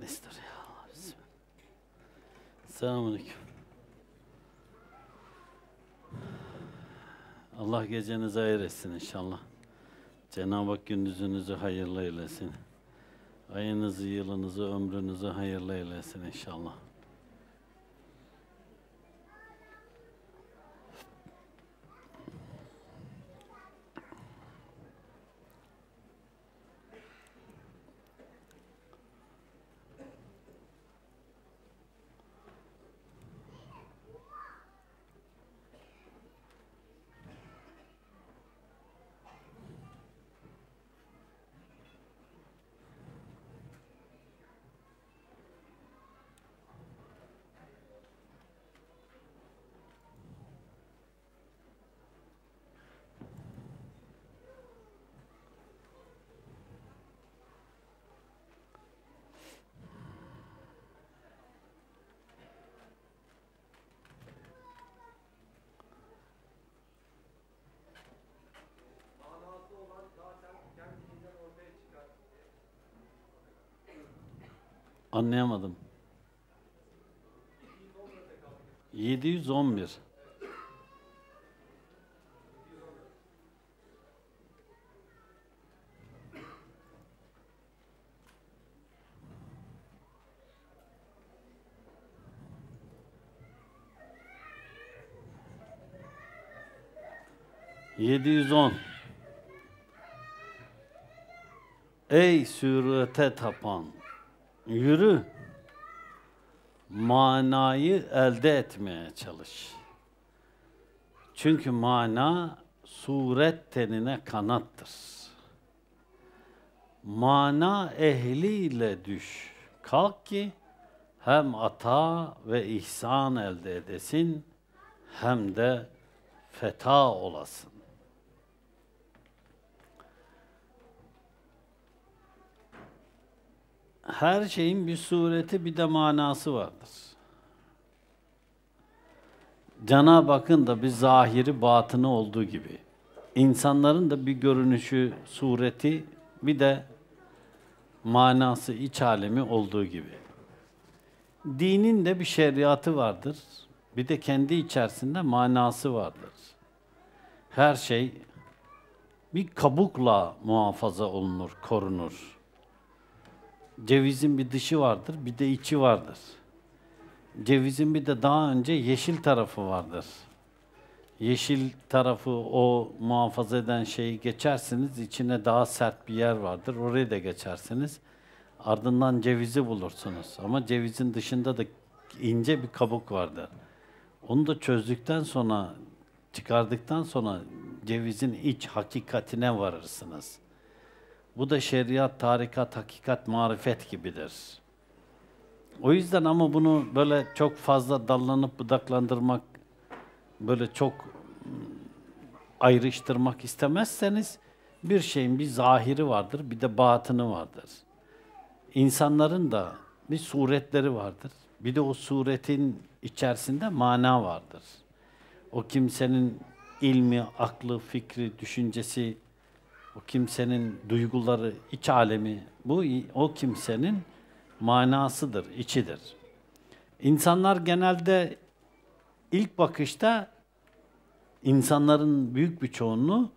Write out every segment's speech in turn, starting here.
Nestor ya. Selamünaleyküm. Allah gecenizi hayır etsin inşallah. Cenab-ı Hak gündüzünüzü hayırlı eylesin. Ayınızı, yılınızı, ömrünüzü hayırlı eylesin inşallah. Anlayamadım. 711. Yedi yüz on. Ey sürete tapan! Yürü. Manayı elde etmeye çalış. Çünkü mana suret tenine kanattır. Mana ehliyle düş. Kalk ki hem ata ve ihsan elde edesin hem de feta olasın. her şeyin bir sureti bir de manası vardır. Cana bakın da bir zahiri batını olduğu gibi insanların da bir görünüşü, sureti bir de manası, iç alemi olduğu gibi. Dinin de bir şeriatı vardır. Bir de kendi içerisinde manası vardır. Her şey bir kabukla muhafaza olunur, korunur cevizin bir dışı vardır, bir de içi vardır. Cevizin bir de daha önce yeşil tarafı vardır. Yeşil tarafı o muhafaza eden şeyi geçersiniz, içine daha sert bir yer vardır, orayı da geçersiniz. Ardından cevizi bulursunuz ama cevizin dışında da ince bir kabuk vardır. Onu da çözdükten sonra, çıkardıktan sonra cevizin iç hakikatine varırsınız.'' Bu da şeriat, tarikat, hakikat, marifet gibidir. O yüzden ama bunu böyle çok fazla dallanıp budaklandırmak, böyle çok ıı, ayrıştırmak istemezseniz bir şeyin bir zahiri vardır, bir de batını vardır. İnsanların da bir suretleri vardır. Bir de o suretin içerisinde mana vardır. O kimsenin ilmi, aklı, fikri, düşüncesi o kimsenin duyguları, iç alemi bu o kimsenin manasıdır, içidir. İnsanlar genelde ilk bakışta insanların büyük bir çoğunluğu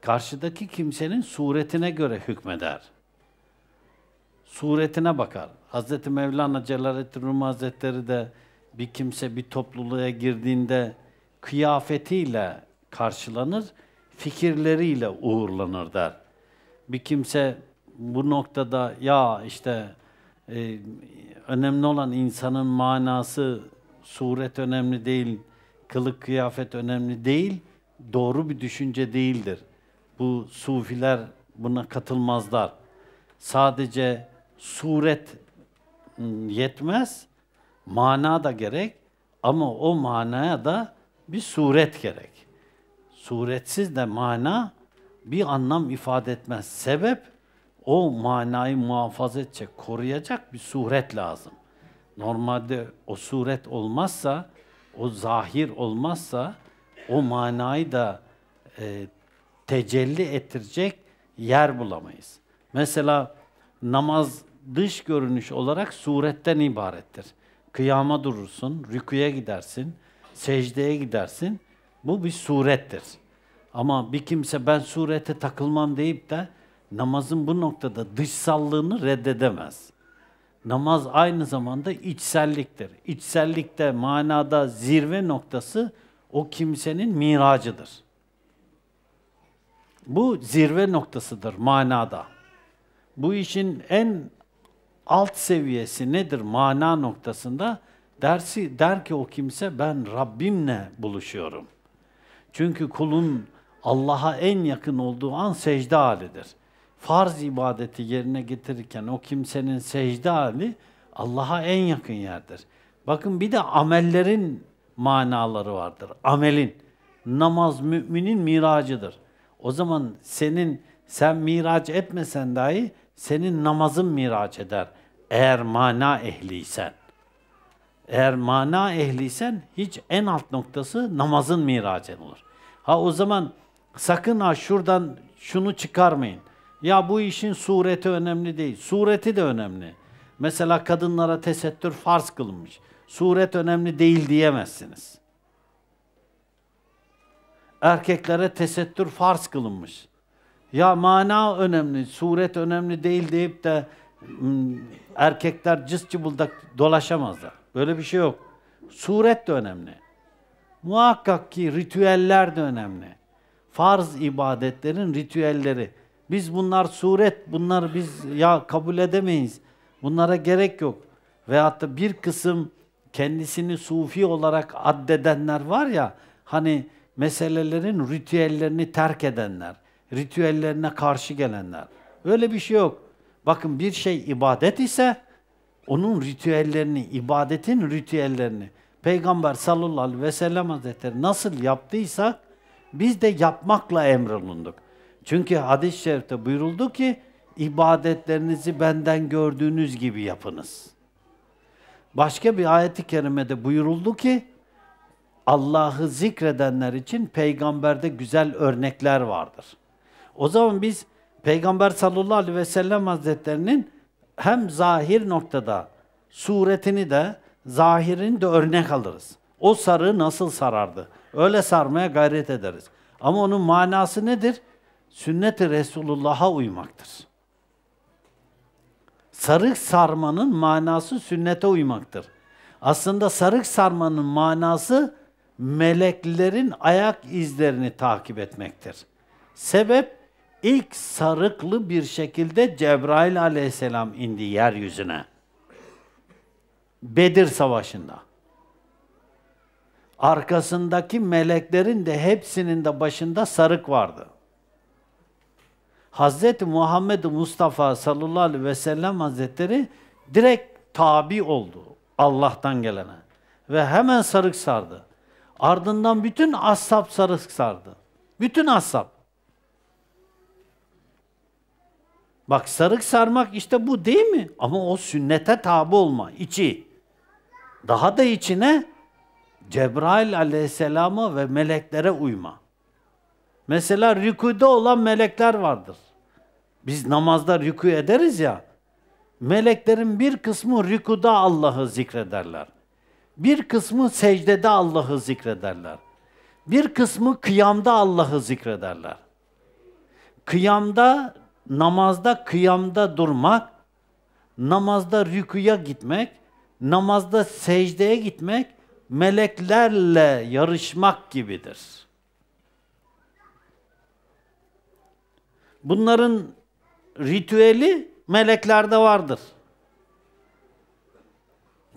karşıdaki kimsenin suretine göre hükmeder. Suretine bakar. Hz. Mevlana Celaleddin Rumi Hazretleri de bir kimse bir topluluğa girdiğinde kıyafetiyle karşılanır fikirleriyle uğurlanır der. Bir kimse bu noktada ya işte e, önemli olan insanın manası, suret önemli değil, kılık kıyafet önemli değil, doğru bir düşünce değildir. Bu sufiler buna katılmazlar. Sadece suret yetmez, mana da gerek ama o manaya da bir suret gerek suretsiz de mana bir anlam ifade etmez. Sebep o manayı muhafaza edecek, koruyacak bir suret lazım. Normalde o suret olmazsa, o zahir olmazsa o manayı da e, tecelli ettirecek yer bulamayız. Mesela namaz dış görünüş olarak suretten ibarettir. Kıyama durursun, rüküye gidersin, secdeye gidersin. Bu bir surettir. Ama bir kimse ben surete takılmam deyip de namazın bu noktada dışsallığını reddedemez. Namaz aynı zamanda içselliktir. İçsellikte manada zirve noktası o kimsenin miracıdır. Bu zirve noktasıdır manada. Bu işin en alt seviyesi nedir mana noktasında? Dersi der ki o kimse ben Rabbimle buluşuyorum.'' Çünkü kulun Allah'a en yakın olduğu an secde halidir. Farz ibadeti yerine getirirken o kimsenin secde hali Allah'a en yakın yerdir. Bakın bir de amellerin manaları vardır. Amelin. Namaz müminin miracıdır. O zaman senin sen mirac etmesen dahi senin namazın mirac eder. Eğer mana ehliysen. Eğer mana ehliysen hiç en alt noktası namazın miracen olur. Ha o zaman sakın ha şuradan şunu çıkarmayın. Ya bu işin sureti önemli değil. Sureti de önemli. Mesela kadınlara tesettür farz kılınmış. Suret önemli değil diyemezsiniz. Erkeklere tesettür farz kılınmış. Ya mana önemli, suret önemli değil deyip de hmm, erkekler cız cıbıldak dolaşamazlar. Böyle bir şey yok. Suret de önemli. Muhakkak ki ritüeller de önemli. Farz ibadetlerin ritüelleri. Biz bunlar suret, bunlar biz ya kabul edemeyiz. Bunlara gerek yok. Veyahut da bir kısım kendisini sufi olarak addedenler var ya, hani meselelerin ritüellerini terk edenler, ritüellerine karşı gelenler. Öyle bir şey yok. Bakın bir şey ibadet ise onun ritüellerini, ibadetin ritüellerini Peygamber sallallahu aleyhi ve sellem hazretleri nasıl yaptıysak biz de yapmakla emrolunduk. Çünkü hadis-i şerifte buyuruldu ki ibadetlerinizi benden gördüğünüz gibi yapınız. Başka bir ayeti kerimede buyuruldu ki Allah'ı zikredenler için peygamberde güzel örnekler vardır. O zaman biz Peygamber sallallahu aleyhi ve sellem hazretlerinin hem zahir noktada suretini de zahirini de örnek alırız. O sarı nasıl sarardı? Öyle sarmaya gayret ederiz. Ama onun manası nedir? Sünnet-i Resulullah'a uymaktır. Sarık sarmanın manası sünnete uymaktır. Aslında sarık sarmanın manası meleklerin ayak izlerini takip etmektir. Sebep ilk sarıklı bir şekilde Cebrail aleyhisselam indi yeryüzüne. Bedir Savaşı'nda. Arkasındaki meleklerin de hepsinin de başında sarık vardı. Hz. Muhammed Mustafa sallallahu aleyhi ve sellem hazretleri direkt tabi oldu Allah'tan gelene. Ve hemen sarık sardı. Ardından bütün ashab sarık sardı. Bütün ashab. Bak sarık sarmak işte bu değil mi? Ama o sünnete tabi olma, içi. Daha da içine Cebrail aleyhisselama ve meleklere uyma. Mesela rükuda olan melekler vardır. Biz namazda rükû ederiz ya, meleklerin bir kısmı rükuda Allah'ı zikrederler. Bir kısmı secdede Allah'ı zikrederler. Bir kısmı kıyamda Allah'ı zikrederler. Kıyamda namazda kıyamda durmak, namazda rükuya gitmek, namazda secdeye gitmek meleklerle yarışmak gibidir. Bunların ritüeli meleklerde vardır.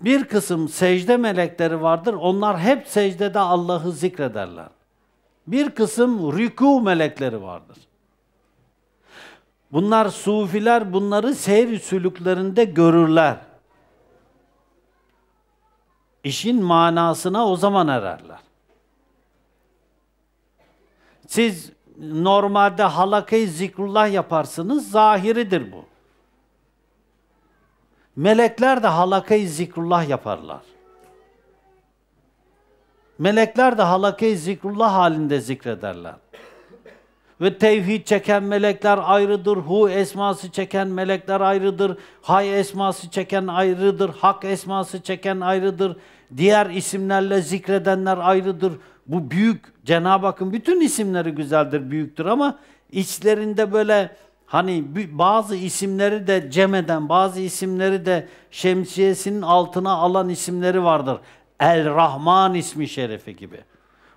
Bir kısım secde melekleri vardır. Onlar hep secdede Allah'ı zikrederler. Bir kısım rüku melekleri vardır. Bunlar sufiler bunları seyri sülüklerinde görürler. İşin manasına o zaman ararlar. Siz normalde halakayı zikrullah yaparsınız, zahiridir bu. Melekler de halakayı zikrullah yaparlar. Melekler de halakayı zikrullah halinde zikrederler. Ve tevhid çeken melekler ayrıdır. Hu esması çeken melekler ayrıdır. Hay esması çeken ayrıdır. Hak esması çeken ayrıdır. Diğer isimlerle zikredenler ayrıdır. Bu büyük Cenab-ı Hakk'ın bütün isimleri güzeldir, büyüktür ama içlerinde böyle hani bazı isimleri de Cemeden, bazı isimleri de şemsiyesinin altına alan isimleri vardır. El Rahman ismi şerefi gibi.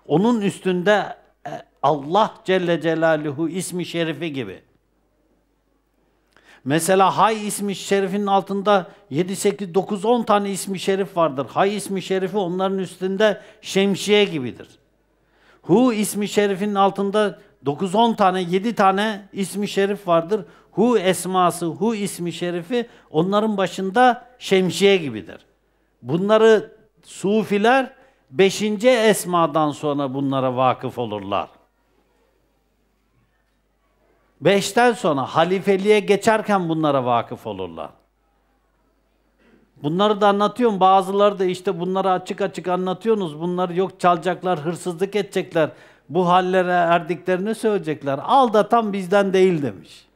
Onun üstünde Allah Celle Celaluhu ismi şerifi gibi. Mesela hay ismi şerifinin altında 7, 8, 9, 10 tane ismi şerif vardır. Hay ismi şerifi onların üstünde şemsiye gibidir. Hu ismi şerifinin altında 9-10 tane, 7 tane ismi şerif vardır. Hu esması, hu ismi şerifi onların başında şemsiye gibidir. Bunları sufiler 5. esmadan sonra bunlara vakıf olurlar. Beşten sonra halifeliğe geçerken bunlara vakıf olurlar. Bunları da anlatıyorum. Bazıları da işte bunları açık açık anlatıyorsunuz. Bunlar yok çalacaklar, hırsızlık edecekler. Bu hallere erdiklerini söyleyecekler. Aldatan bizden değil demiş.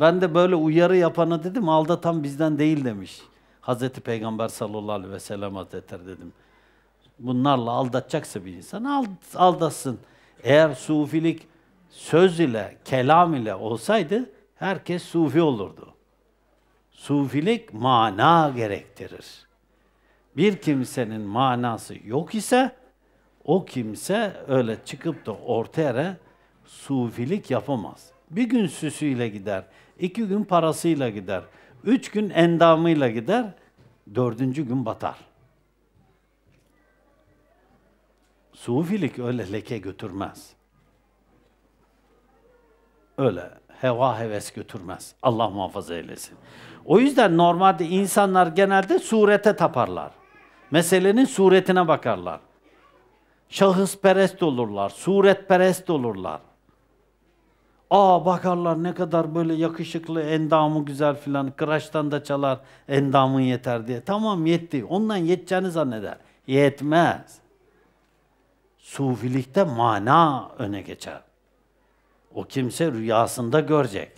Ben de böyle uyarı yapana dedim aldatan bizden değil demiş. Hazreti Peygamber sallallahu aleyhi ve sellem hazretleri dedim. Bunlarla aldatacaksa bir insan aldatsın. Eğer sufilik söz ile, kelam ile olsaydı herkes sufi olurdu. Sufilik mana gerektirir. Bir kimsenin manası yok ise o kimse öyle çıkıp da ortaya sufilik yapamaz. Bir gün süsüyle gider, iki gün parasıyla gider, üç gün endamıyla gider, dördüncü gün batar. Sufilik öyle leke götürmez öyle heva heves götürmez. Allah muhafaza eylesin. O yüzden normalde insanlar genelde surete taparlar. Meselenin suretine bakarlar. Şahıs perest olurlar, suret perest olurlar. Aa bakarlar ne kadar böyle yakışıklı, endamı güzel filan, kıraçtan da çalar, endamın yeter diye. Tamam yetti, ondan yeteceğini zanneder. Yetmez. Sufilikte mana öne geçer. O kimse rüyasında görecek.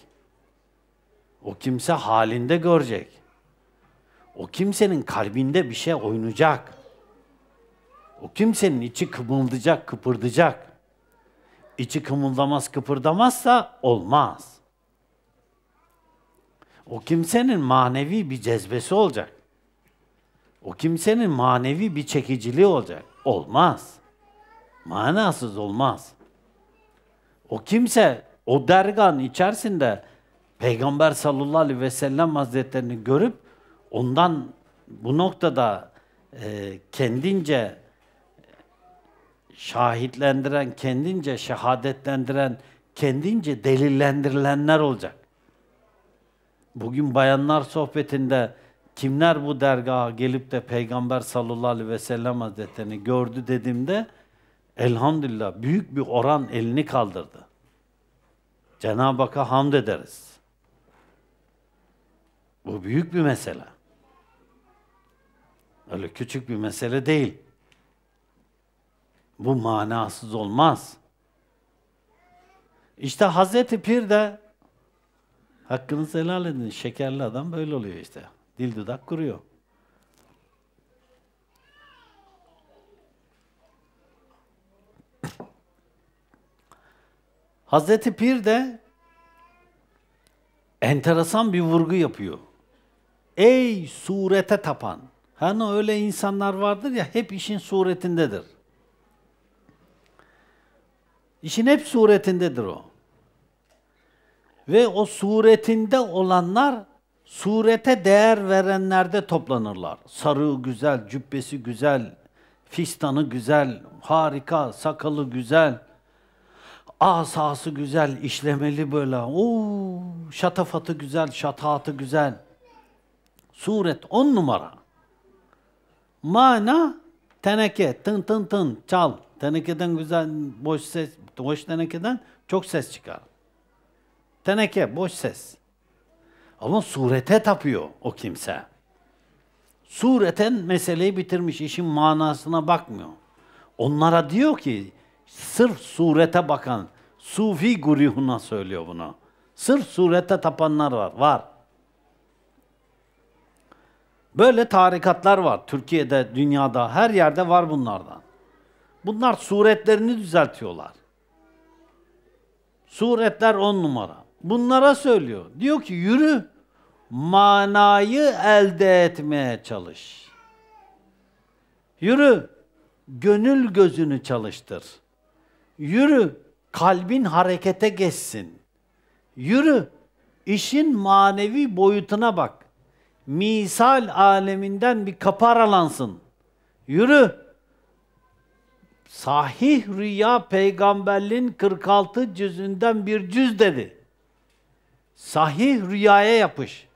O kimse halinde görecek. O kimsenin kalbinde bir şey oynayacak. O kimsenin içi kımıldayacak, kıpırdayacak. İçi kımıldamaz, kıpırdamazsa olmaz. O kimsenin manevi bir cezbesi olacak. O kimsenin manevi bir çekiciliği olacak. Olmaz. Manasız olmaz. O kimse o dergan içerisinde Peygamber sallallahu aleyhi ve sellem hazretlerini görüp ondan bu noktada e, kendince şahitlendiren, kendince şehadetlendiren, kendince delillendirilenler olacak. Bugün bayanlar sohbetinde kimler bu dergaha gelip de Peygamber sallallahu aleyhi ve sellem hazretlerini gördü dediğimde elhamdülillah büyük bir oran elini kaldırdı. Cenab-ı Hak'a hamd ederiz. Bu büyük bir mesele. Öyle küçük bir mesele değil. Bu manasız olmaz. İşte Hazreti Pir de hakkınızı helal edin. Şekerli adam böyle oluyor işte. Dil dudak kuruyor. Hazreti Pir de enteresan bir vurgu yapıyor. Ey surete tapan! Hani öyle insanlar vardır ya hep işin suretindedir. İşin hep suretindedir o. Ve o suretinde olanlar surete değer verenlerde toplanırlar. Sarığı güzel, cübbesi güzel, Fistanı güzel, harika, sakalı güzel, asası güzel, işlemeli böyle. Oo, şatafatı güzel, şatahatı güzel. Suret on numara. Mana teneke, tın tın tın, çal. Tenekeden güzel, boş ses, boş tenekeden çok ses çıkar. Teneke, boş ses. Ama surete tapıyor o kimse sureten meseleyi bitirmiş. işin manasına bakmıyor. Onlara diyor ki sırf surete bakan sufi grubuna söylüyor bunu. Sırf surete tapanlar var. Var. Böyle tarikatlar var Türkiye'de, dünyada, her yerde var bunlardan. Bunlar suretlerini düzeltiyorlar. Suretler on numara. Bunlara söylüyor. Diyor ki yürü manayı elde etmeye çalış. Yürü, gönül gözünü çalıştır. Yürü, kalbin harekete geçsin. Yürü, işin manevi boyutuna bak. Misal aleminden bir kapı aralansın. Yürü. Sahih rüya peygamberliğin 46 cüzünden bir cüz dedi. Sahih rüyaya yapış.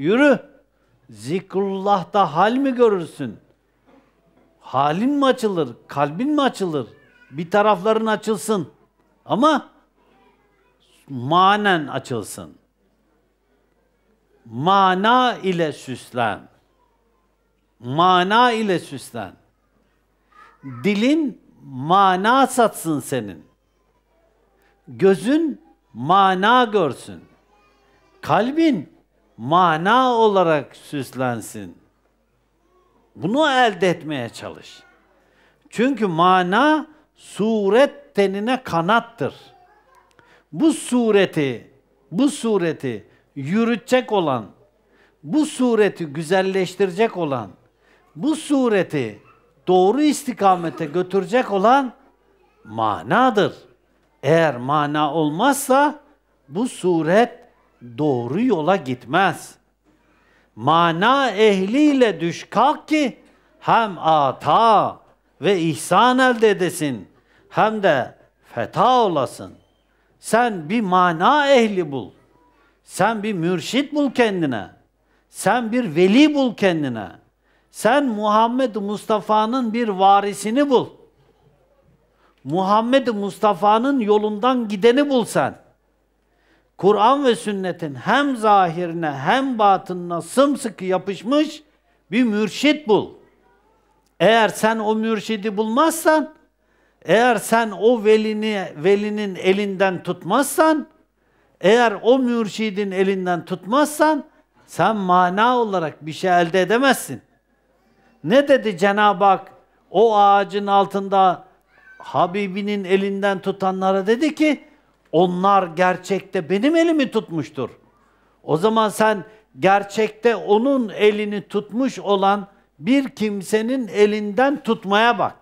Yürü. Zikrullah'ta hal mi görürsün? Halin mi açılır? Kalbin mi açılır? Bir tarafların açılsın. Ama manen açılsın. Mana ile süslen. Mana ile süslen. Dilin mana satsın senin. Gözün mana görsün. Kalbin mana olarak süslensin. Bunu elde etmeye çalış. Çünkü mana suret tenine kanattır. Bu sureti, bu sureti yürütecek olan, bu sureti güzelleştirecek olan, bu sureti doğru istikamete götürecek olan manadır. Eğer mana olmazsa bu suret doğru yola gitmez. Mana ehliyle düş kalk ki hem ata ve ihsan elde edesin hem de feta olasın. Sen bir mana ehli bul. Sen bir mürşit bul kendine. Sen bir veli bul kendine. Sen Muhammed Mustafa'nın bir varisini bul. Muhammed Mustafa'nın yolundan gideni bul sen.'' Kur'an ve sünnetin hem zahirine hem batınına sımsıkı yapışmış bir mürşit bul. Eğer sen o mürşidi bulmazsan, eğer sen o velini velinin elinden tutmazsan, eğer o mürşidin elinden tutmazsan sen mana olarak bir şey elde edemezsin. Ne dedi Cenab-ı Hak o ağacın altında Habibinin elinden tutanlara dedi ki onlar gerçekte benim elimi tutmuştur. O zaman sen gerçekte onun elini tutmuş olan bir kimsenin elinden tutmaya bak.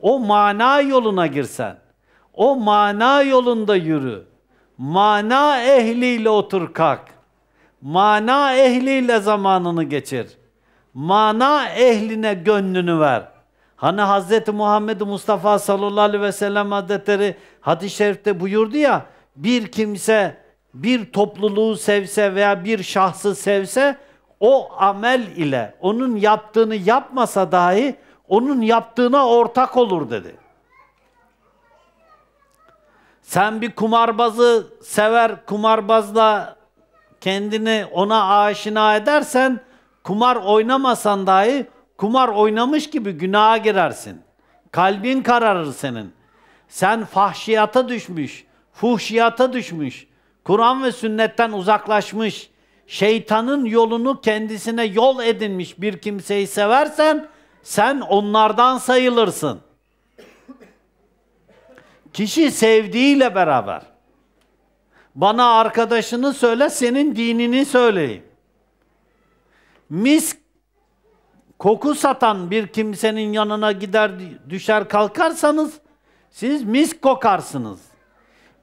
O mana yoluna girsen, o mana yolunda yürü. Mana ehliyle otur kalk. Mana ehliyle zamanını geçir. Mana ehline gönlünü ver.'' Hani Hazreti Muhammed Mustafa sallallahu aleyhi ve sellem adetleri hadis-i şerifte buyurdu ya bir kimse bir topluluğu sevse veya bir şahsı sevse o amel ile onun yaptığını yapmasa dahi onun yaptığına ortak olur dedi. Sen bir kumarbazı sever, kumarbazla kendini ona aşina edersen kumar oynamasan dahi Kumar oynamış gibi günaha girersin. Kalbin kararır senin. Sen fahşiyata düşmüş, fuhşiyata düşmüş, Kur'an ve sünnetten uzaklaşmış, şeytanın yolunu kendisine yol edinmiş bir kimseyi seversen sen onlardan sayılırsın. Kişi sevdiğiyle beraber. Bana arkadaşını söyle, senin dinini söyleyeyim. Misk koku satan bir kimsenin yanına gider düşer kalkarsanız siz mis kokarsınız.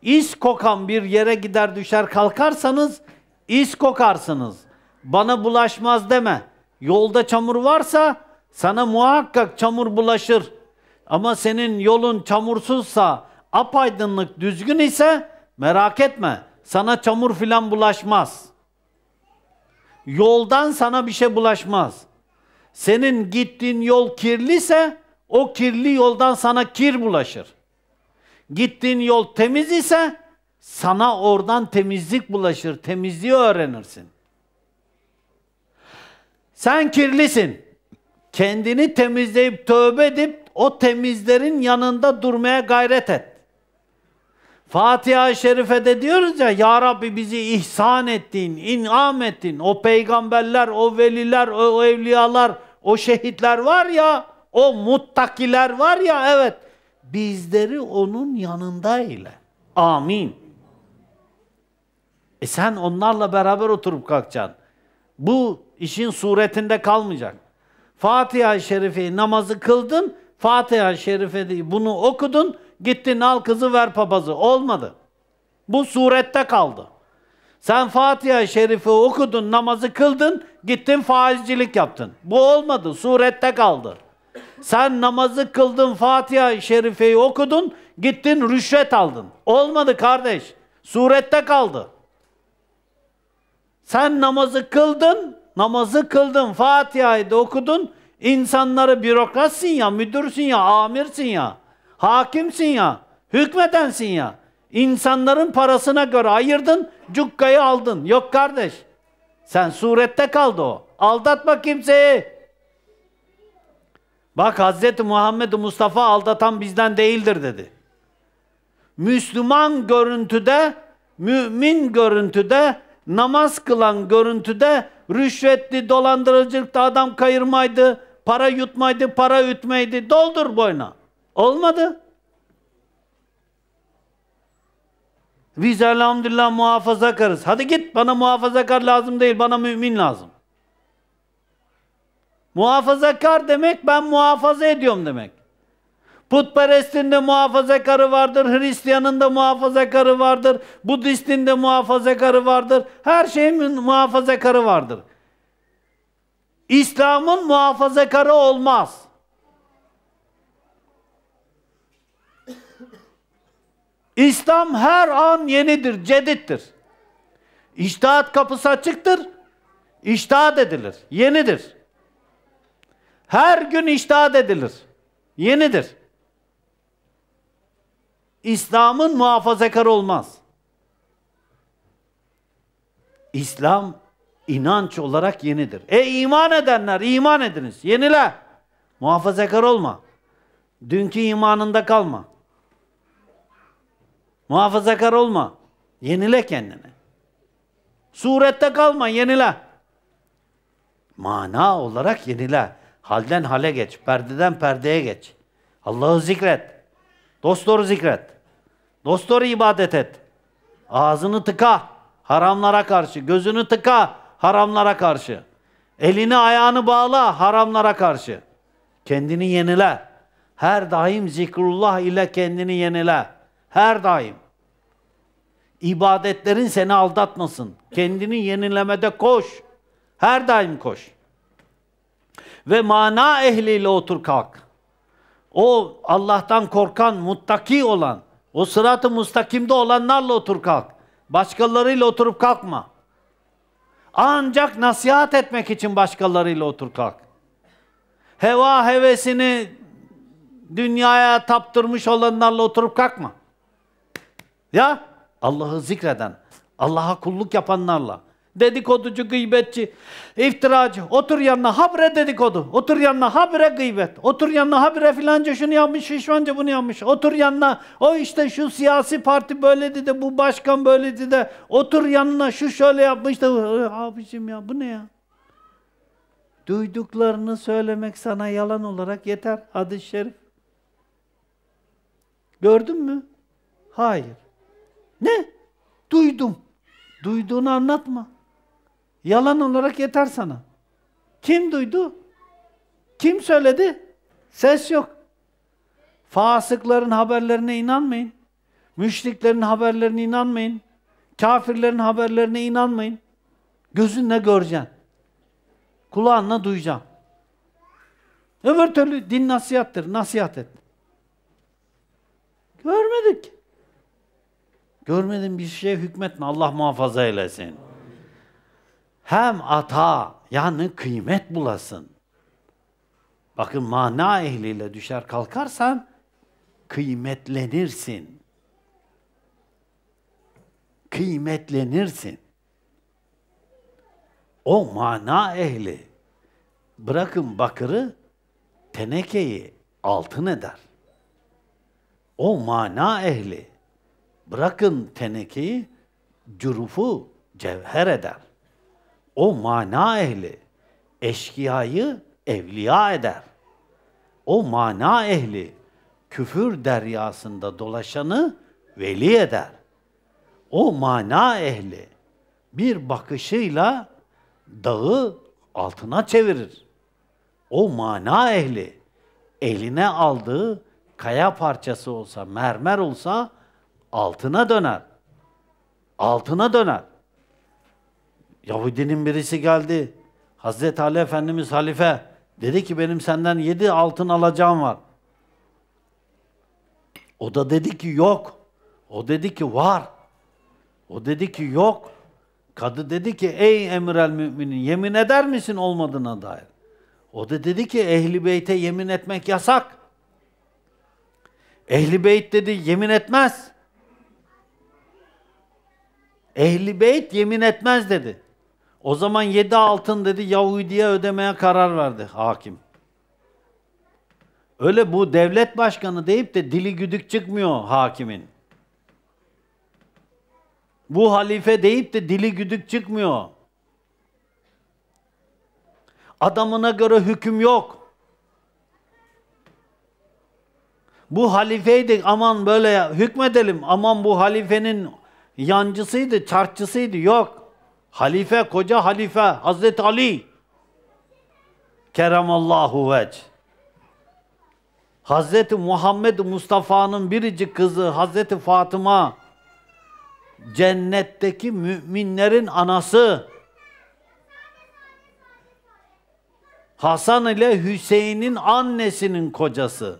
İş kokan bir yere gider düşer kalkarsanız is kokarsınız. Bana bulaşmaz deme. Yolda çamur varsa sana muhakkak çamur bulaşır. Ama senin yolun çamursuzsa, apaydınlık düzgün ise merak etme. Sana çamur filan bulaşmaz. Yoldan sana bir şey bulaşmaz.'' senin gittiğin yol kirliyse o kirli yoldan sana kir bulaşır. Gittiğin yol temiz ise sana oradan temizlik bulaşır, temizliği öğrenirsin. Sen kirlisin. Kendini temizleyip tövbe edip o temizlerin yanında durmaya gayret et. Fatiha-i Şerife'de diyoruz ya, Ya Rabbi bizi ihsan ettin, inam ettin. O peygamberler, o veliler, o evliyalar, o şehitler var ya, o muttakiler var ya evet. Bizleri onun yanında ile. Amin. E sen onlarla beraber oturup kalkacaksın. Bu işin suretinde kalmayacak. Fatiha-i Şerife'yi namazı kıldın, Fatiha-i Şerife'yi bunu okudun, gittin al kızı ver papazı. Olmadı. Bu surette kaldı. Sen fatiha Şerif'i okudun, namazı kıldın, gittin faizcilik yaptın. Bu olmadı, surette kaldı. Sen namazı kıldın, Fatiha-i Şerife'yi okudun, gittin rüşvet aldın. Olmadı kardeş, surette kaldı. Sen namazı kıldın, namazı kıldın, Fatiha'yı da okudun, insanları bürokratsin ya, müdürsün ya, amirsin ya, hakimsin ya, hükmedensin ya. İnsanların parasına göre ayırdın, cukkayı aldın. Yok kardeş. Sen surette kaldı o. Aldatma kimseyi. Bak Hazreti Muhammed Mustafa aldatan bizden değildir dedi. Müslüman görüntüde, mümin görüntüde, namaz kılan görüntüde rüşvetli, dolandırıcılıkta adam kayırmaydı, para yutmaydı, para ütmeydi. Doldur boyna. Olmadı. Biz elhamdülillah muhafazakarız. Hadi git bana muhafazakar lazım değil bana mümin lazım. Muhafazakar demek ben muhafaza ediyorum demek. Putperest'in de muhafazakarı vardır, Hristiyan'ın da muhafazakarı vardır, Budist'in de muhafazakarı vardır. Her şeyin muhafazakarı vardır. İslam'ın muhafazakarı olmaz. İslam her an yenidir, cedittir. İçtihat kapısı açıktır. İçtihat edilir, yenidir. Her gün iştahat edilir. Yenidir. İslam'ın muhafazakar olmaz. İslam inanç olarak yenidir. E iman edenler iman ediniz. Yenile. Muhafazakar olma. Dünkü imanında kalma. Muhafazakar olma. Yenile kendini. Surette kalma, yenile. Mana olarak yenile. Halden hale geç, perdeden perdeye geç. Allah'ı zikret. Dostları zikret. Dostları ibadet et. Ağzını tıka haramlara karşı, gözünü tıka haramlara karşı. Elini ayağını bağla haramlara karşı. Kendini yenile. Her daim zikrullah ile kendini yenile. Her daim. İbadetlerin seni aldatmasın. Kendini yenilemede koş. Her daim koş. Ve mana ehliyle otur kalk. O Allah'tan korkan, muttaki olan, o sırat-ı mustakimde olanlarla otur kalk. Başkalarıyla oturup kalkma. Ancak nasihat etmek için başkalarıyla otur kalk. Heva hevesini dünyaya taptırmış olanlarla oturup kalkma. Ya Allah'ı zikreden, Allah'a kulluk yapanlarla. Dedikoducu, gıybetçi, iftiracı. Otur yanına habire dedikodu. Otur yanına habire gıybet. Otur yanına habire filanca şunu yapmış, şişmanca bunu yapmış. Otur yanına o işte şu siyasi parti böyle dedi, bu başkan böyle dedi. Otur yanına şu şöyle yapmış da abicim ya bu ne ya? Duyduklarını söylemek sana yalan olarak yeter. Hadis-i şerif. Gördün mü? Hayır. Ne? Duydum. Duyduğunu anlatma. Yalan olarak yeter sana. Kim duydu? Kim söyledi? Ses yok. Fasıkların haberlerine inanmayın. Müşriklerin haberlerine inanmayın. Kafirlerin haberlerine inanmayın. Gözünle göreceksin. Kulağınla duyacaksın. Öbür türlü din nasihattır. Nasihat et. Görmedik. Görmedin bir şey hükmetme. Allah muhafaza eylesin. Hem ata yani kıymet bulasın. Bakın mana ehliyle düşer kalkarsan kıymetlenirsin. Kıymetlenirsin. O mana ehli. Bırakın bakırı, tenekeyi altın eder. O mana ehli. Bırakın tenekeyi, cürufu cevher eder. O mana ehli, eşkıyayı evliya eder. O mana ehli, küfür deryasında dolaşanı veli eder. O mana ehli, bir bakışıyla dağı altına çevirir. O mana ehli, eline aldığı kaya parçası olsa, mermer olsa altına döner. Altına döner. Yahudinin birisi geldi. Hazreti Ali Efendimiz halife dedi ki benim senden yedi altın alacağım var. O da dedi ki yok. O dedi ki var. O dedi ki yok. Kadı dedi ki ey emir el müminin yemin eder misin olmadığına dair? O da dedi ki ehli beyte yemin etmek yasak. Ehli beyt dedi yemin etmez. Ehli beyt yemin etmez dedi. O zaman yedi altın dedi Yahudi'ye ödemeye karar verdi hakim. Öyle bu devlet başkanı deyip de dili güdük çıkmıyor hakimin. Bu halife deyip de dili güdük çıkmıyor. Adamına göre hüküm yok. Bu halifeydik aman böyle hükmedelim aman bu halifenin yancısıydı, çarçısıydı Yok. Halife, koca halife Hazreti Ali. Keremallahu vec. Hazreti Muhammed Mustafa'nın biricik kızı Hazreti Fatıma cennetteki müminlerin anası. Hasan ile Hüseyin'in annesinin kocası.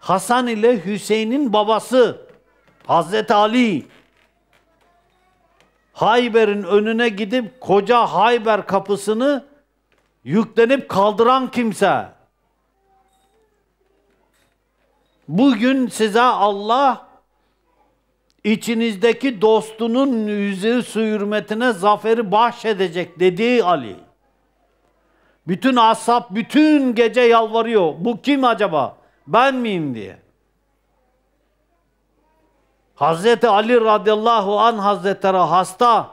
Hasan ile Hüseyin'in babası Hazreti Ali Hayber'in önüne gidip koca Hayber kapısını yüklenip kaldıran kimse. Bugün size Allah içinizdeki dostunun yüzü suyurmetine zaferi bahşedecek dedi Ali. Bütün asap, bütün gece yalvarıyor. Bu kim acaba? Ben miyim diye. Hazreti Ali radıyallahu an hazretleri hasta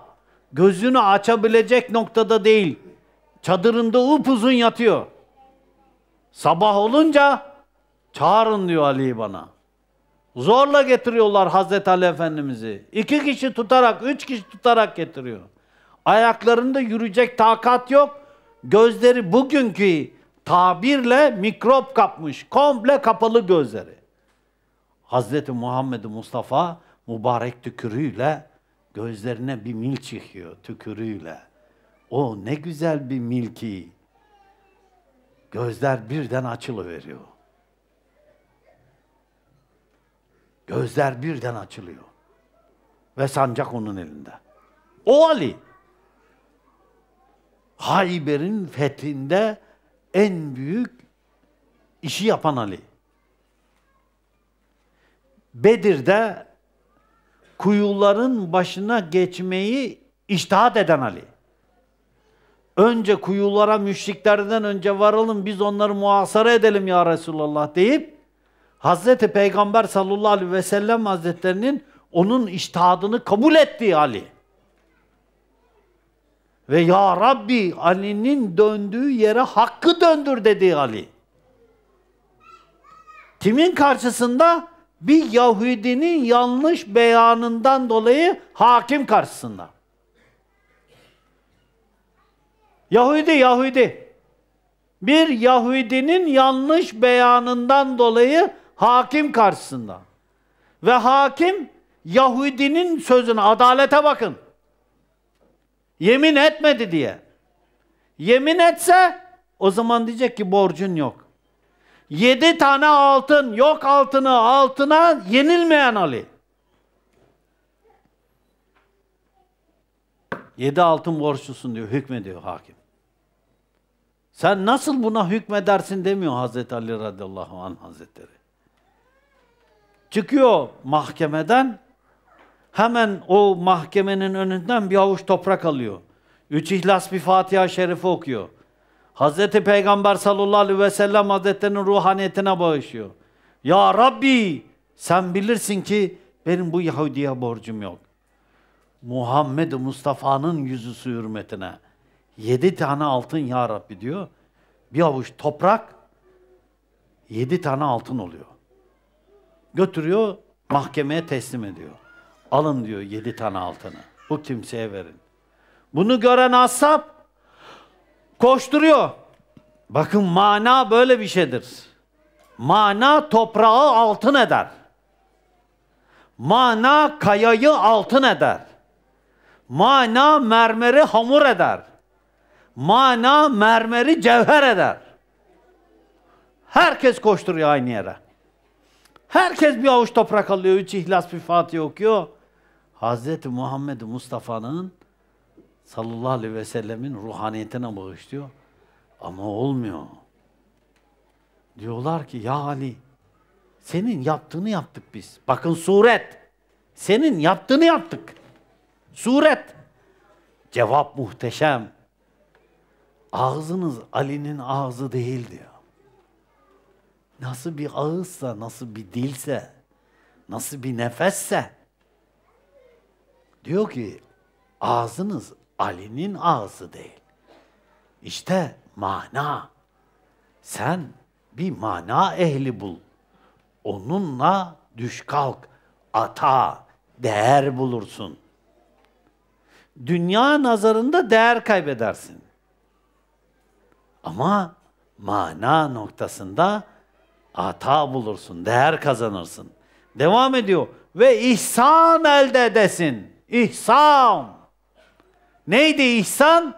gözünü açabilecek noktada değil. Çadırında upuzun yatıyor. Sabah olunca çağırın diyor Ali bana. Zorla getiriyorlar Hazreti Ali Efendimiz'i. İki kişi tutarak, üç kişi tutarak getiriyor. Ayaklarında yürüyecek takat yok. Gözleri bugünkü tabirle mikrop kapmış. Komple kapalı gözleri. Hazreti Muhammed Mustafa mübarek tükürüğüyle gözlerine bir mil çıkıyor tükürüğüyle. O ne güzel bir mil ki Gözler birden açılıveriyor. Gözler birden açılıyor. Ve sancak onun elinde. O Ali. Hayber'in fethinde en büyük işi yapan Ali. Bedir'de kuyuların başına geçmeyi iştahat eden Ali. Önce kuyulara müşriklerden önce varalım biz onları muhasara edelim ya Resulallah deyip Hazreti Peygamber sallallahu aleyhi ve sellem hazretlerinin onun iştihadını kabul ettiği Ali. Ve ya Rabbi Ali'nin döndüğü yere hakkı döndür dedi Ali. Kimin karşısında? bir Yahudinin yanlış beyanından dolayı hakim karşısında. Yahudi, Yahudi. Bir Yahudinin yanlış beyanından dolayı hakim karşısında. Ve hakim Yahudinin sözünü adalete bakın. Yemin etmedi diye. Yemin etse o zaman diyecek ki borcun yok. Yedi tane altın, yok altını altına yenilmeyen Ali. Yedi altın borçlusun diyor, hükmediyor hakim. Sen nasıl buna hükmedersin demiyor Hazreti Ali radıyallahu anh hazretleri. Çıkıyor mahkemeden, hemen o mahkemenin önünden bir avuç toprak alıyor. Üç İhlas bir Fatiha Şerifi okuyor. Hazreti Peygamber sallallahu aleyhi ve sellem Hazretlerinin ruhaniyetine bağışıyor. Ya Rabbi sen bilirsin ki benim bu Yahudi'ye borcum yok. Muhammed Mustafa'nın yüzüsü hürmetine yedi tane altın ya Rabbi diyor. Bir avuç toprak yedi tane altın oluyor. Götürüyor mahkemeye teslim ediyor. Alın diyor yedi tane altını. Bu kimseye verin. Bunu gören asap koşturuyor. Bakın mana böyle bir şeydir. Mana toprağı altın eder. Mana kayayı altın eder. Mana mermeri hamur eder. Mana mermeri cevher eder. Herkes koşturuyor aynı yere. Herkes bir avuç toprak alıyor, üç ihlas bir Fatiha okuyor. Hazreti Muhammed Mustafa'nın sallallahu aleyhi ve sellemin ruhaniyetine bağışlıyor. Ama olmuyor. Diyorlar ki ya Ali senin yaptığını yaptık biz. Bakın suret. Senin yaptığını yaptık. Suret. Cevap muhteşem. Ağzınız Ali'nin ağzı değil diyor. Nasıl bir ağızsa, nasıl bir dilse, nasıl bir nefesse. Diyor ki ağzınız Ali'nin ağzı değil. İşte mana. Sen bir mana ehli bul. Onunla düş kalk, ata, değer bulursun. Dünya nazarında değer kaybedersin. Ama mana noktasında ata bulursun, değer kazanırsın. Devam ediyor. Ve ihsan elde edesin. İhsan. Neydi ihsan?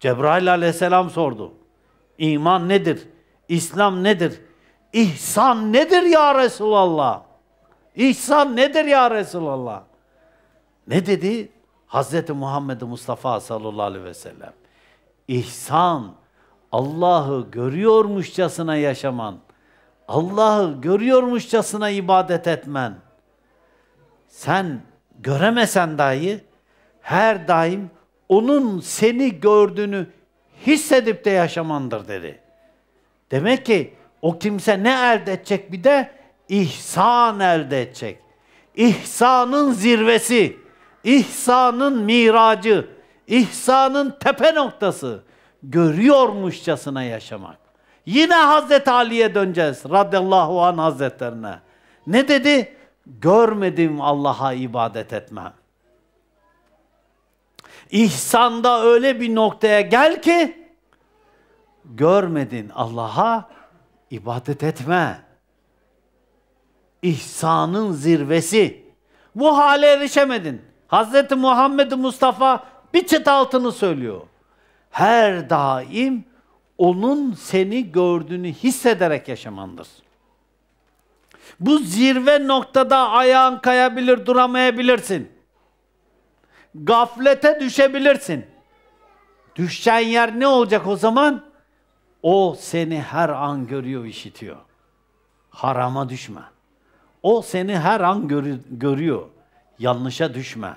Cebrail aleyhisselam sordu. İman nedir? İslam nedir? İhsan nedir ya Resulallah? İhsan nedir ya Resulallah? Ne dedi? Hazreti Muhammed Mustafa sallallahu aleyhi ve sellem. İhsan, Allah'ı görüyormuşçasına yaşaman, Allah'ı görüyormuşçasına ibadet etmen. Sen göremesen dahi her daim onun seni gördüğünü hissedip de yaşamandır dedi. Demek ki o kimse ne elde edecek bir de ihsan elde edecek. İhsanın zirvesi, ihsanın miracı, ihsanın tepe noktası görüyormuşçasına yaşamak. Yine Hazreti Ali'ye döneceğiz radıyallahu an hazretlerine. Ne dedi? Görmedim Allah'a ibadet etmem. İhsanda öyle bir noktaya gel ki görmedin Allah'a ibadet etme. İhsanın zirvesi. Bu hale erişemedin. Hz. Muhammed Mustafa bir çıt altını söylüyor. Her daim onun seni gördüğünü hissederek yaşamandır. Bu zirve noktada ayağın kayabilir, duramayabilirsin gaflete düşebilirsin. Düşeceğin yer ne olacak o zaman? O seni her an görüyor, işitiyor. Harama düşme. O seni her an gör görüyor. Yanlışa düşme.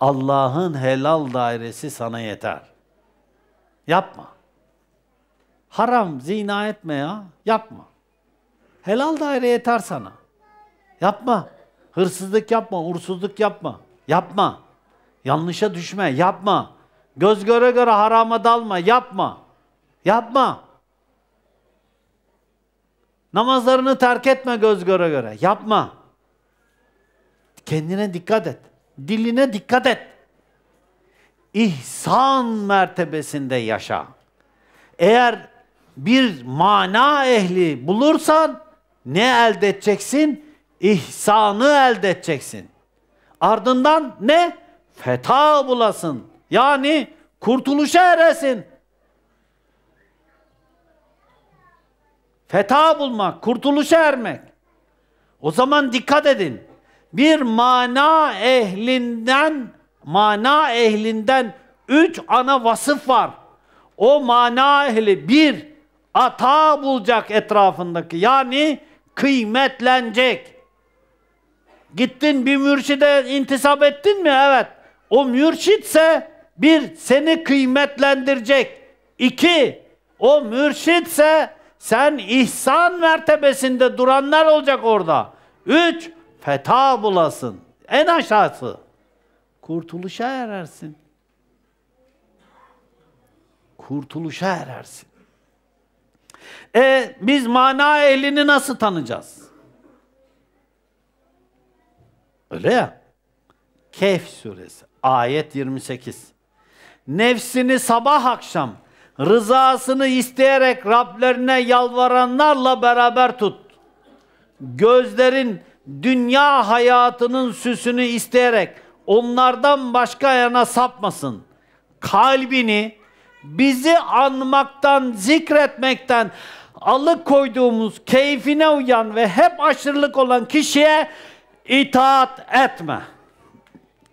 Allah'ın helal dairesi sana yeter. Yapma. Haram, zina etme ya. Yapma. Helal daire yeter sana. Yapma. Hırsızlık yapma, uğursuzluk yapma. Yapma. Yanlışa düşme, yapma. Göz göre göre harama dalma, yapma. Yapma. Namazlarını terk etme göz göre göre, yapma. Kendine dikkat et. Diline dikkat et. İhsan mertebesinde yaşa. Eğer bir mana ehli bulursan ne elde edeceksin? İhsanı elde edeceksin. Ardından ne? feta bulasın. Yani kurtuluşa eresin. Feta bulmak, kurtuluşa ermek. O zaman dikkat edin. Bir mana ehlinden, mana ehlinden üç ana vasıf var. O mana ehli bir, ata bulacak etrafındaki. Yani kıymetlenecek. Gittin bir mürşide intisap ettin mi? Evet. O mürşitse bir seni kıymetlendirecek. İki, o mürşitse sen ihsan mertebesinde duranlar olacak orada. Üç, feta bulasın. En aşağısı. Kurtuluşa erersin. Kurtuluşa erersin. E biz mana elini nasıl tanıyacağız? Öyle ya. Kehf suresi. Ayet 28. Nefsini sabah akşam rızasını isteyerek Rablerine yalvaranlarla beraber tut. Gözlerin dünya hayatının süsünü isteyerek onlardan başka yana sapmasın. Kalbini bizi anmaktan, zikretmekten alıkoyduğumuz keyfine uyan ve hep aşırılık olan kişiye itaat etme.''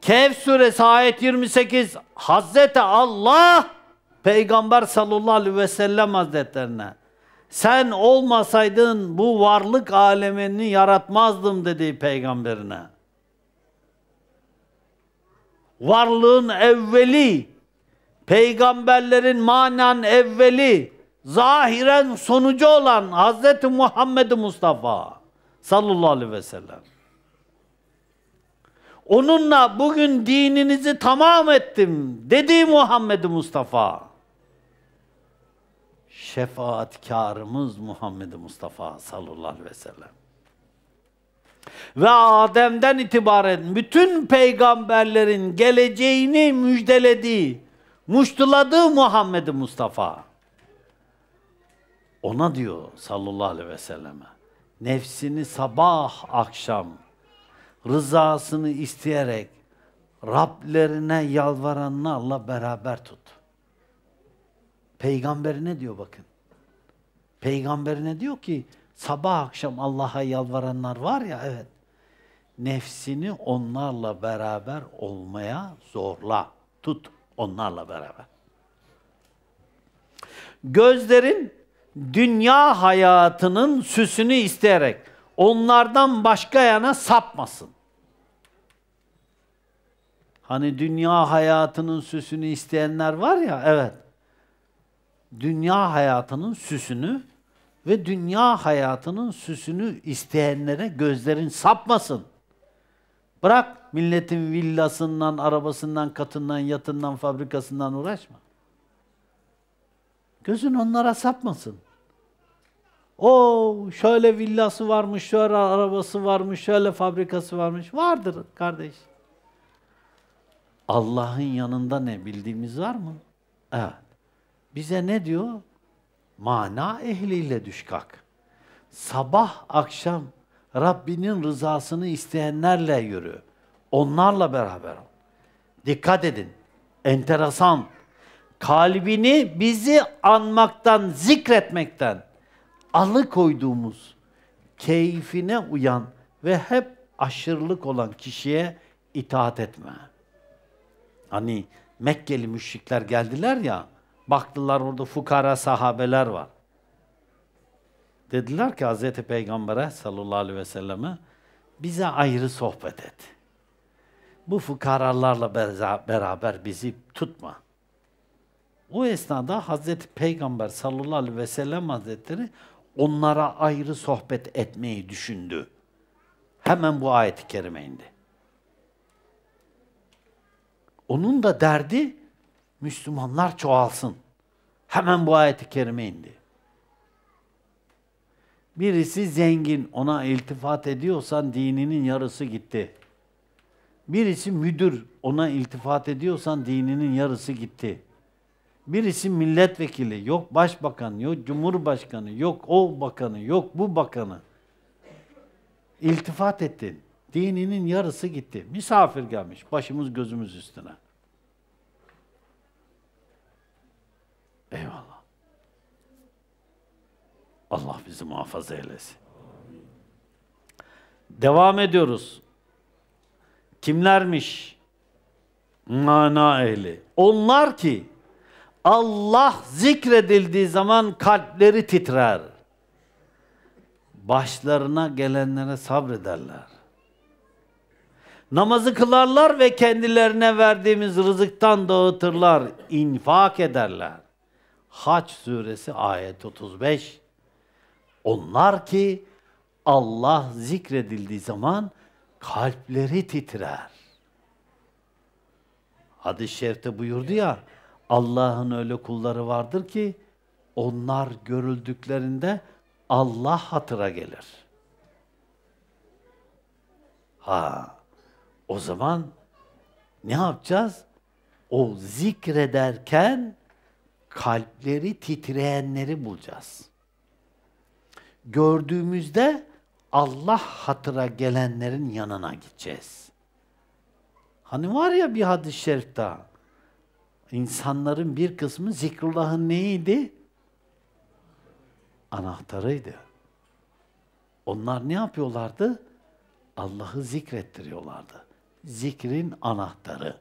Kehf suresi ayet 28 Hazreti Allah Peygamber sallallahu aleyhi ve sellem hazretlerine sen olmasaydın bu varlık alemini yaratmazdım dedi peygamberine. Varlığın evveli, peygamberlerin manen evveli, zahiren sonucu olan Hz. Muhammed Mustafa sallallahu aleyhi ve sellem. Onunla bugün dininizi tamam ettim dedi Muhammed Mustafa. Şefaatkarımız Muhammed Mustafa sallallahu aleyhi ve sellem. Ve Adem'den itibaren bütün peygamberlerin geleceğini müjdelediği, muştuladığı Muhammed Mustafa. Ona diyor sallallahu aleyhi ve selleme, nefsini sabah akşam rızasını isteyerek Rablerine yalvaranlarla beraber tut. ne diyor bakın. ne diyor ki sabah akşam Allah'a yalvaranlar var ya evet. Nefsini onlarla beraber olmaya zorla. Tut onlarla beraber. Gözlerin dünya hayatının süsünü isteyerek onlardan başka yana sapmasın. Hani dünya hayatının süsünü isteyenler var ya, evet. Dünya hayatının süsünü ve dünya hayatının süsünü isteyenlere gözlerin sapmasın. Bırak milletin villasından, arabasından, katından, yatından, fabrikasından uğraşma. Gözün onlara sapmasın. O şöyle villası varmış, şöyle arabası varmış, şöyle fabrikası varmış. Vardır kardeş. Allah'ın yanında ne bildiğimiz var mı? Evet. Bize ne diyor? Mana ehliyle düşkak. Sabah akşam Rabbinin rızasını isteyenlerle yürü. Onlarla beraber ol. Dikkat edin. Enteresan. Kalbini bizi anmaktan, zikretmekten alıkoyduğumuz, keyfine uyan ve hep aşırılık olan kişiye itaat etme. Hani Mekkeli müşrikler geldiler ya, baktılar orada fukara sahabeler var. Dediler ki Hz. Peygamber'e sallallahu aleyhi ve selleme bize ayrı sohbet et. Bu fukaralarla beraber bizi tutma. O esnada Hz. Peygamber sallallahu aleyhi ve sellem hazretleri onlara ayrı sohbet etmeyi düşündü. Hemen bu ayet-i kerime indi. Onun da derdi Müslümanlar çoğalsın. Hemen bu ayeti kerime indi. Birisi zengin, ona iltifat ediyorsan dininin yarısı gitti. Birisi müdür, ona iltifat ediyorsan dininin yarısı gitti. Birisi milletvekili, yok başbakan, yok cumhurbaşkanı, yok o bakanı, yok bu bakanı. İltifat ettin. Dininin yarısı gitti. Misafir gelmiş. Başımız gözümüz üstüne. Eyvallah. Allah bizi muhafaza eylesin. Devam ediyoruz. Kimlermiş? Mana ehli. Onlar ki Allah zikredildiği zaman kalpleri titrer. Başlarına gelenlere sabrederler. Namazı kılarlar ve kendilerine verdiğimiz rızıktan dağıtırlar, infak ederler. Haç suresi ayet 35. Onlar ki Allah zikredildiği zaman kalpleri titrer. Hadis-i şerifte buyurdu ya, Allah'ın öyle kulları vardır ki onlar görüldüklerinde Allah hatıra gelir. Ha. O zaman ne yapacağız? O zikrederken kalpleri titreyenleri bulacağız. Gördüğümüzde Allah hatıra gelenlerin yanına gideceğiz. Hani var ya bir hadis-i şerifte, insanların bir kısmı zikrullahın neydi? Anahtarıydı. Onlar ne yapıyorlardı? Allah'ı zikrettiriyorlardı zikrin anahtarı.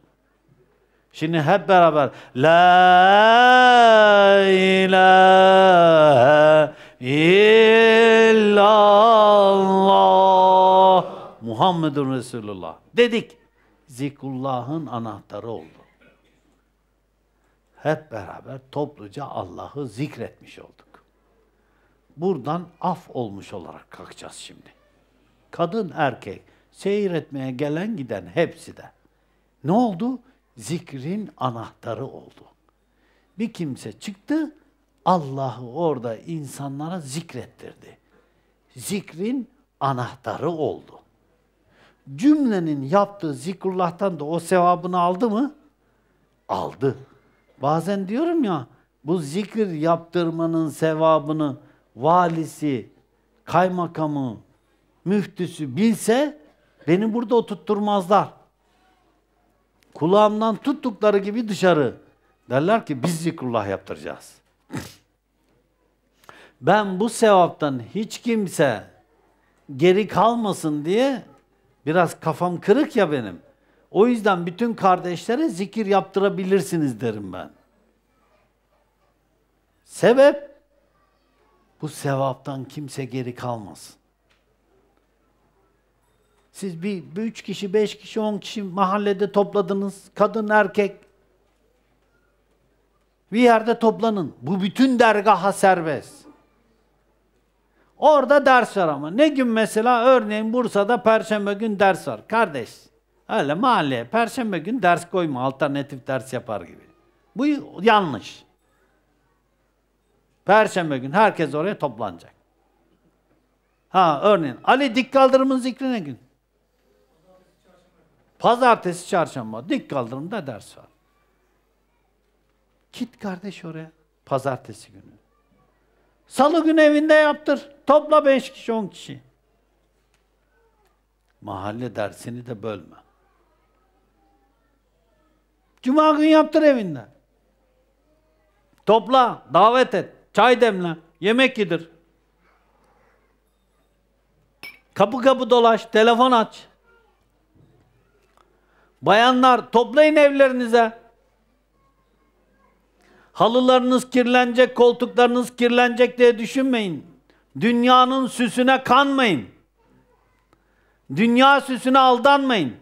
Şimdi hep beraber La ilahe illallah Muhammedun Resulullah dedik. Zikullahın anahtarı oldu. Hep beraber topluca Allah'ı zikretmiş olduk. Buradan af olmuş olarak kalkacağız şimdi. Kadın erkek Seyretmeye gelen giden hepsi de. Ne oldu? Zikrin anahtarı oldu. Bir kimse çıktı, Allah'ı orada insanlara zikrettirdi. Zikrin anahtarı oldu. Cümlenin yaptığı zikrullah'tan da o sevabını aldı mı? Aldı. Bazen diyorum ya, bu zikir yaptırmanın sevabını valisi, kaymakamı, müftüsü bilse Beni burada oturtturmazlar. Kulağımdan tuttukları gibi dışarı. Derler ki biz zikrullah yaptıracağız. ben bu sevaptan hiç kimse geri kalmasın diye biraz kafam kırık ya benim. O yüzden bütün kardeşlere zikir yaptırabilirsiniz derim ben. Sebep bu sevaptan kimse geri kalmasın. Siz bir, bir üç kişi, beş kişi, on kişi mahallede topladınız. Kadın, erkek. Bir yerde toplanın. Bu bütün dergaha serbest. Orada ders var ama. Ne gün mesela? Örneğin Bursa'da perşembe gün ders var. Kardeş, öyle mahalle. perşembe gün ders koyma, alternatif ders yapar gibi. Bu yanlış. Perşembe gün herkes oraya toplanacak. Ha örneğin Ali dik kaldırımın zikri gün? Pazartesi, çarşamba dik kaldırımda ders var. Git kardeş oraya. Pazartesi günü. Salı günü evinde yaptır. Topla beş kişi, on kişi. Mahalle dersini de bölme. Cuma günü yaptır evinde. Topla, davet et, çay demle, yemek yedir. Kapı kapı dolaş, telefon aç. Bayanlar toplayın evlerinize. Halılarınız kirlenecek, koltuklarınız kirlenecek diye düşünmeyin. Dünyanın süsüne kanmayın. Dünya süsüne aldanmayın.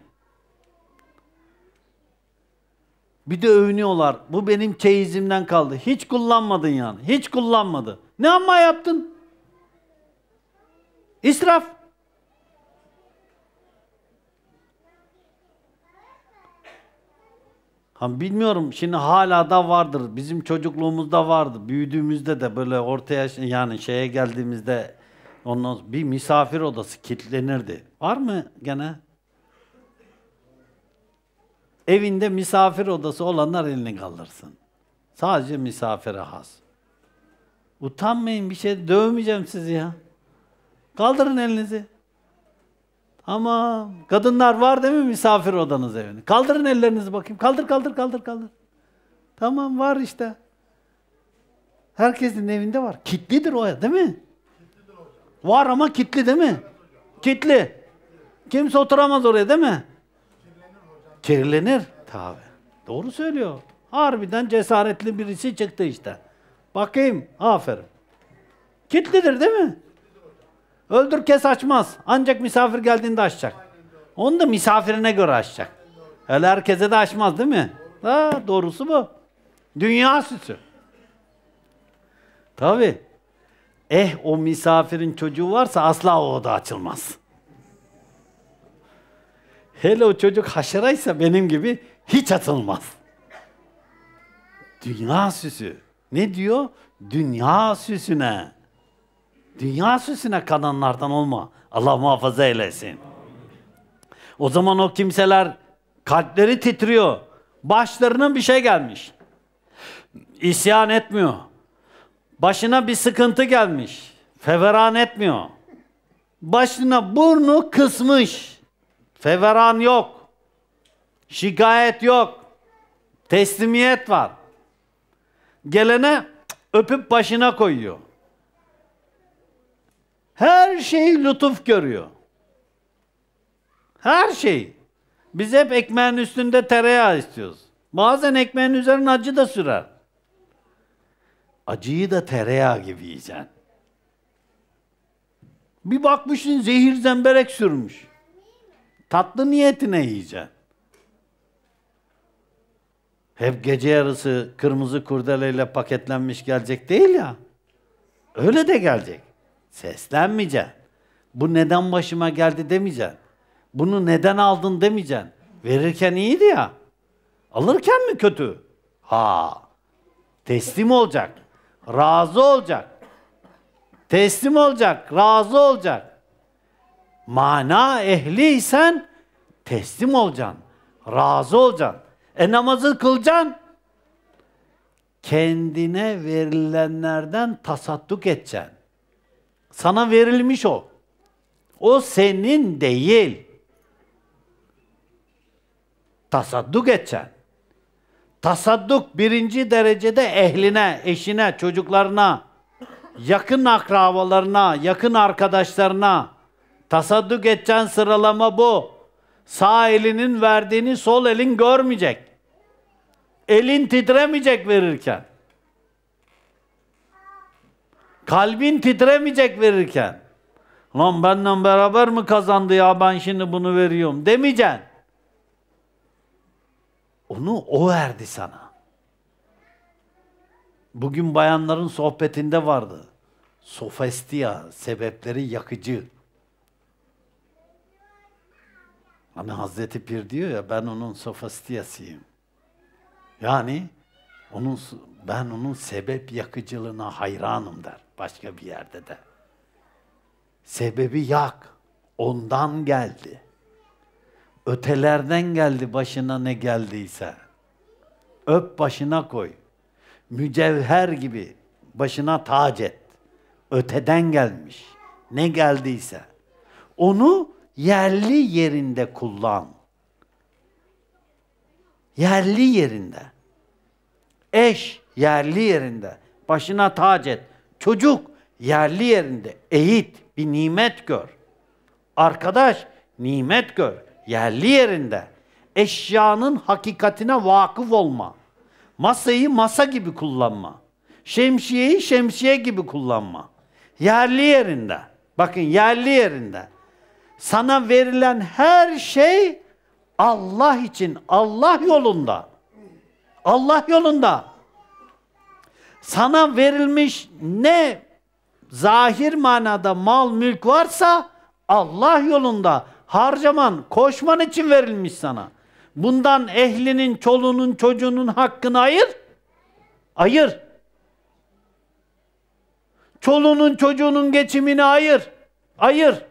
Bir de övünüyorlar. Bu benim çeyizimden kaldı. Hiç kullanmadın yani. Hiç kullanmadı. Ne amma yaptın? İsraf. Ama bilmiyorum şimdi hala da vardır. Bizim çocukluğumuzda vardı. Büyüdüğümüzde de böyle ortaya yani şeye geldiğimizde ondan bir misafir odası kilitlenirdi. Var mı gene? Evinde misafir odası olanlar elini kaldırsın. Sadece misafire has. Utanmayın bir şey dövmeyeceğim sizi ya. Kaldırın elinizi. Ama kadınlar var değil mi misafir odanız evini? Kaldırın ellerinizi bakayım. Kaldır kaldır kaldır kaldır. Tamam var işte. Herkesin evinde var. Kitlidir o ya değil mi? Var ama kitli değil mi? Kitli. Kimse oturamaz oraya değil mi? Kirlenir. Tabi. Doğru söylüyor. Harbiden cesaretli birisi çıktı işte. Bakayım. Aferin. Kitlidir değil mi? Öldür kes açmaz. Ancak misafir geldiğinde açacak. Onu da misafirine göre açacak. Öyle herkese de açmaz değil mi? Ha, doğrusu bu. Dünya süsü. Tabi. Eh o misafirin çocuğu varsa asla o da açılmaz. Hele o çocuk haşeraysa benim gibi hiç açılmaz. Dünya süsü. Ne diyor? Dünya süsüne. Dünya süsüne kananlardan olma. Allah muhafaza eylesin. O zaman o kimseler kalpleri titriyor. Başlarına bir şey gelmiş. İsyan etmiyor. Başına bir sıkıntı gelmiş. Feveran etmiyor. Başına burnu kısmış. Feveran yok. Şikayet yok. Teslimiyet var. Gelene öpüp başına koyuyor. Her şey lütuf görüyor. Her şey. Biz hep ekmeğin üstünde tereyağı istiyoruz. Bazen ekmeğin üzerine acı da sürer. Acıyı da tereyağı gibi yiyeceksin. Bir bakmışsın zehir zemberek sürmüş. Tatlı niyetine yiyeceksin. Hep gece yarısı kırmızı kurdeleyle paketlenmiş gelecek değil ya. Öyle de gelecek. Seslenmeyeceksin. Bu neden başıma geldi demeyeceksin. Bunu neden aldın demeyeceksin. Verirken iyiydi ya. Alırken mi kötü? Ha. Teslim olacak. Razı olacak. Teslim olacak, razı olacak. Mana ehliysen teslim olacaksın. Razı olacaksın. E namazı kılacaksın. Kendine verilenlerden tasadduk edeceksin. Sana verilmiş o. O senin değil. Tasadduk edeceksin. Tasadduk birinci derecede ehline, eşine, çocuklarına, yakın akrabalarına, yakın arkadaşlarına. Tasadduk edeceksin sıralama bu. Sağ elinin verdiğini sol elin görmeyecek. Elin titremeyecek verirken. Kalbin titremeyecek verirken. Lan benden beraber mi kazandı ya ben şimdi bunu veriyorum demeyeceksin. Onu o verdi sana. Bugün bayanların sohbetinde vardı. Sofestiya, sebepleri yakıcı. Hani Hazreti Pir diyor ya ben onun sofastiyasıyım. Yani onun ben onun sebep yakıcılığına hayranım der başka bir yerde de. Sebebi yak. Ondan geldi. Ötelerden geldi başına ne geldiyse. Öp başına koy. Mücevher gibi başına tac et. Öteden gelmiş. Ne geldiyse. Onu yerli yerinde kullan. Yerli yerinde. Eş yerli yerinde. Başına tac et. Çocuk yerli yerinde eğit, bir nimet gör. Arkadaş nimet gör, yerli yerinde. Eşyanın hakikatine vakıf olma. Masayı masa gibi kullanma. Şemsiyeyi şemsiye gibi kullanma. Yerli yerinde. Bakın yerli yerinde. Sana verilen her şey Allah için, Allah yolunda. Allah yolunda sana verilmiş ne zahir manada mal mülk varsa Allah yolunda harcaman, koşman için verilmiş sana. Bundan ehlinin, çoluğunun, çocuğunun hakkını ayır. Ayır. Çoluğunun, çocuğunun geçimini ayır. Ayır.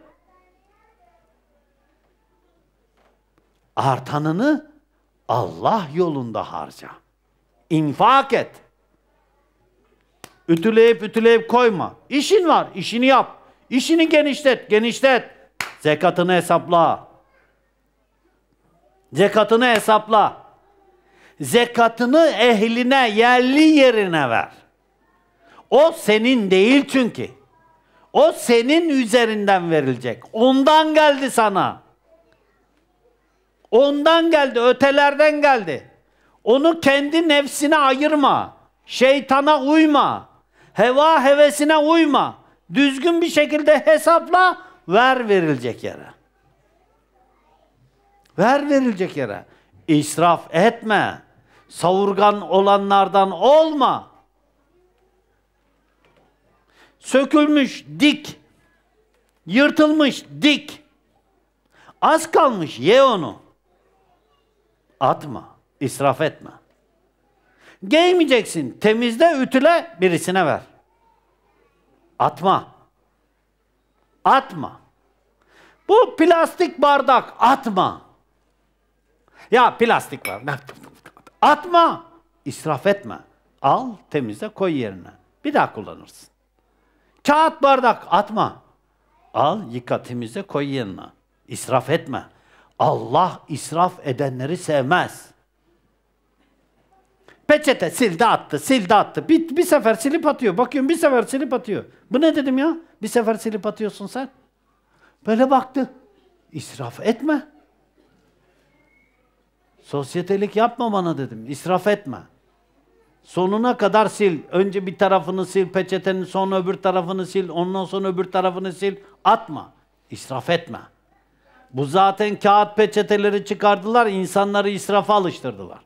Artanını Allah yolunda harca. İnfak et. Ütüleyip ütüleyip koyma. İşin var, işini yap. İşini genişlet, genişlet. Zekatını hesapla. Zekatını hesapla. Zekatını ehline, yerli yerine ver. O senin değil çünkü. O senin üzerinden verilecek. Ondan geldi sana. Ondan geldi, ötelerden geldi. Onu kendi nefsine ayırma. Şeytana uyma. Heva hevesine uyma. Düzgün bir şekilde hesapla ver verilecek yere. Ver verilecek yere. İsraf etme. Savurgan olanlardan olma. Sökülmüş dik. Yırtılmış dik. Az kalmış ye onu. Atma. İsraf etme. Giymeyeceksin. Temizle, ütüle, birisine ver. Atma. Atma. Bu plastik bardak atma. Ya plastik bardak. Atma. İsraf etme. Al, temizle, koy yerine. Bir daha kullanırsın. Kağıt bardak atma. Al, yıka, temizle, koy yerine. İsraf etme. Allah israf edenleri sevmez. Peçete sildi attı, sildi attı. Bir, bir sefer silip atıyor. Bakıyorum bir sefer silip atıyor. Bu ne dedim ya? Bir sefer silip atıyorsun sen. Böyle baktı. İsraf etme. Sosyetelik yapma bana dedim. İsraf etme. Sonuna kadar sil. Önce bir tarafını sil, peçetenin son öbür tarafını sil, ondan sonra öbür tarafını sil. Atma. İsraf etme. Bu zaten kağıt peçeteleri çıkardılar, insanları israfa alıştırdılar.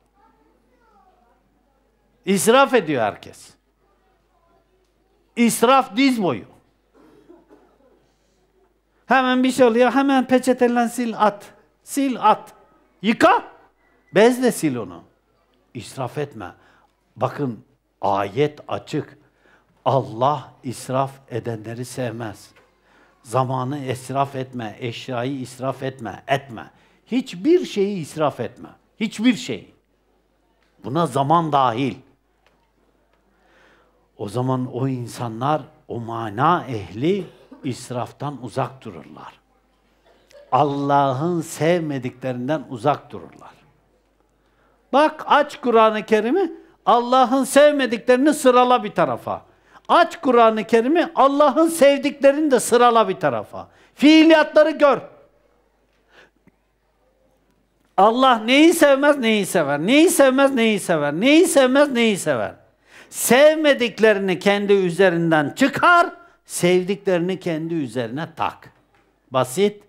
İsraf ediyor herkes. İsraf diz boyu. Hemen bir şey oluyor, hemen peçetelen sil at. Sil at. Yıka. Bezle sil onu. İsraf etme. Bakın ayet açık. Allah israf edenleri sevmez. Zamanı israf etme, eşyayı israf etme, etme. Hiçbir şeyi israf etme. Hiçbir şey. Buna zaman dahil. O zaman o insanlar, o mana ehli israftan uzak dururlar. Allah'ın sevmediklerinden uzak dururlar. Bak aç Kur'an-ı Kerim'i, Allah'ın sevmediklerini sırala bir tarafa. Aç Kur'an-ı Kerim'i, Allah'ın sevdiklerini de sırala bir tarafa. Fiiliyatları gör. Allah neyi sevmez, neyi sever. Neyi sevmez, neyi sever. Neyi sevmez, neyi sever. Neyi sevmez, neyi sever. Sevmediklerini kendi üzerinden çıkar, sevdiklerini kendi üzerine tak. Basit.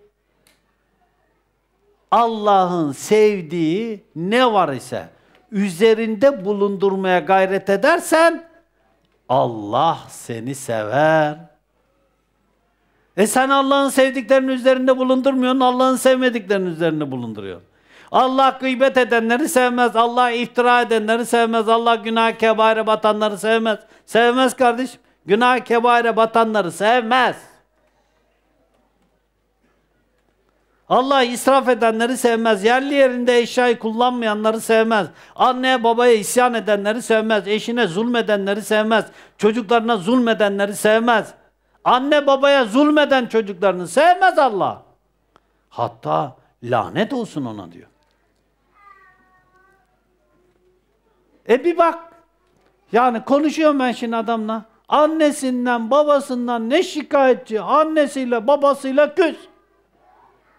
Allah'ın sevdiği ne var ise üzerinde bulundurmaya gayret edersen Allah seni sever. E sen Allah'ın sevdiklerinin üzerinde bulundurmuyorsun, Allah'ın sevmediklerinin üzerinde bulunduruyorsun. Allah gıybet edenleri sevmez. Allah iftira edenleri sevmez. Allah günah kebaire batanları sevmez. Sevmez kardeşim. Günah kebaire batanları sevmez. Allah israf edenleri sevmez. Yerli yerinde eşyayı kullanmayanları sevmez. Anneye babaya isyan edenleri sevmez. Eşine zulmedenleri sevmez. Çocuklarına zulmedenleri sevmez. Anne babaya zulmeden çocuklarını sevmez Allah. Hatta lanet olsun ona diyor. E bir bak. Yani konuşuyorum ben şimdi adamla. Annesinden, babasından ne şikayetçi, annesiyle, babasıyla küs.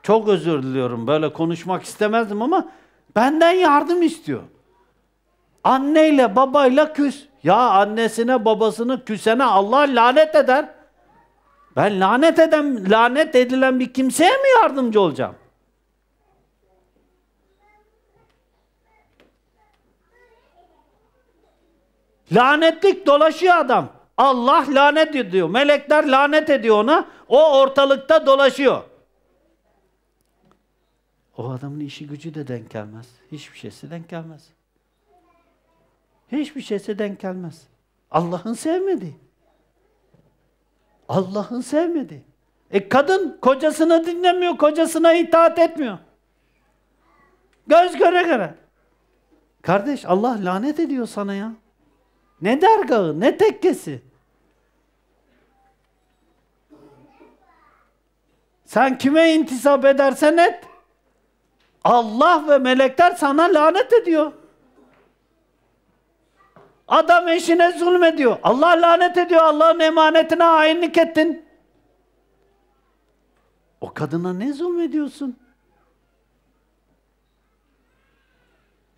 Çok özür diliyorum, böyle konuşmak istemezdim ama benden yardım istiyor. Anneyle, babayla küs. Ya annesine, babasını küsene Allah lanet eder. Ben lanet eden, lanet edilen bir kimseye mi yardımcı olacağım? Lanetlik dolaşıyor adam. Allah lanet ediyor. Melekler lanet ediyor ona. O ortalıkta dolaşıyor. O adamın işi gücü de denk gelmez. Hiçbir şeysi denk gelmez. Hiçbir şeysi denk gelmez. Allah'ın sevmedi. Allah'ın sevmedi. E kadın kocasını dinlemiyor, kocasına itaat etmiyor. Göz göre göre. Kardeş Allah lanet ediyor sana ya. Ne dergahı, ne tekkesi? Sen kime intisap edersen et. Allah ve melekler sana lanet ediyor. Adam eşine zulmediyor. Allah lanet ediyor. Allah'ın emanetine hainlik ettin. O kadına ne zulmediyorsun?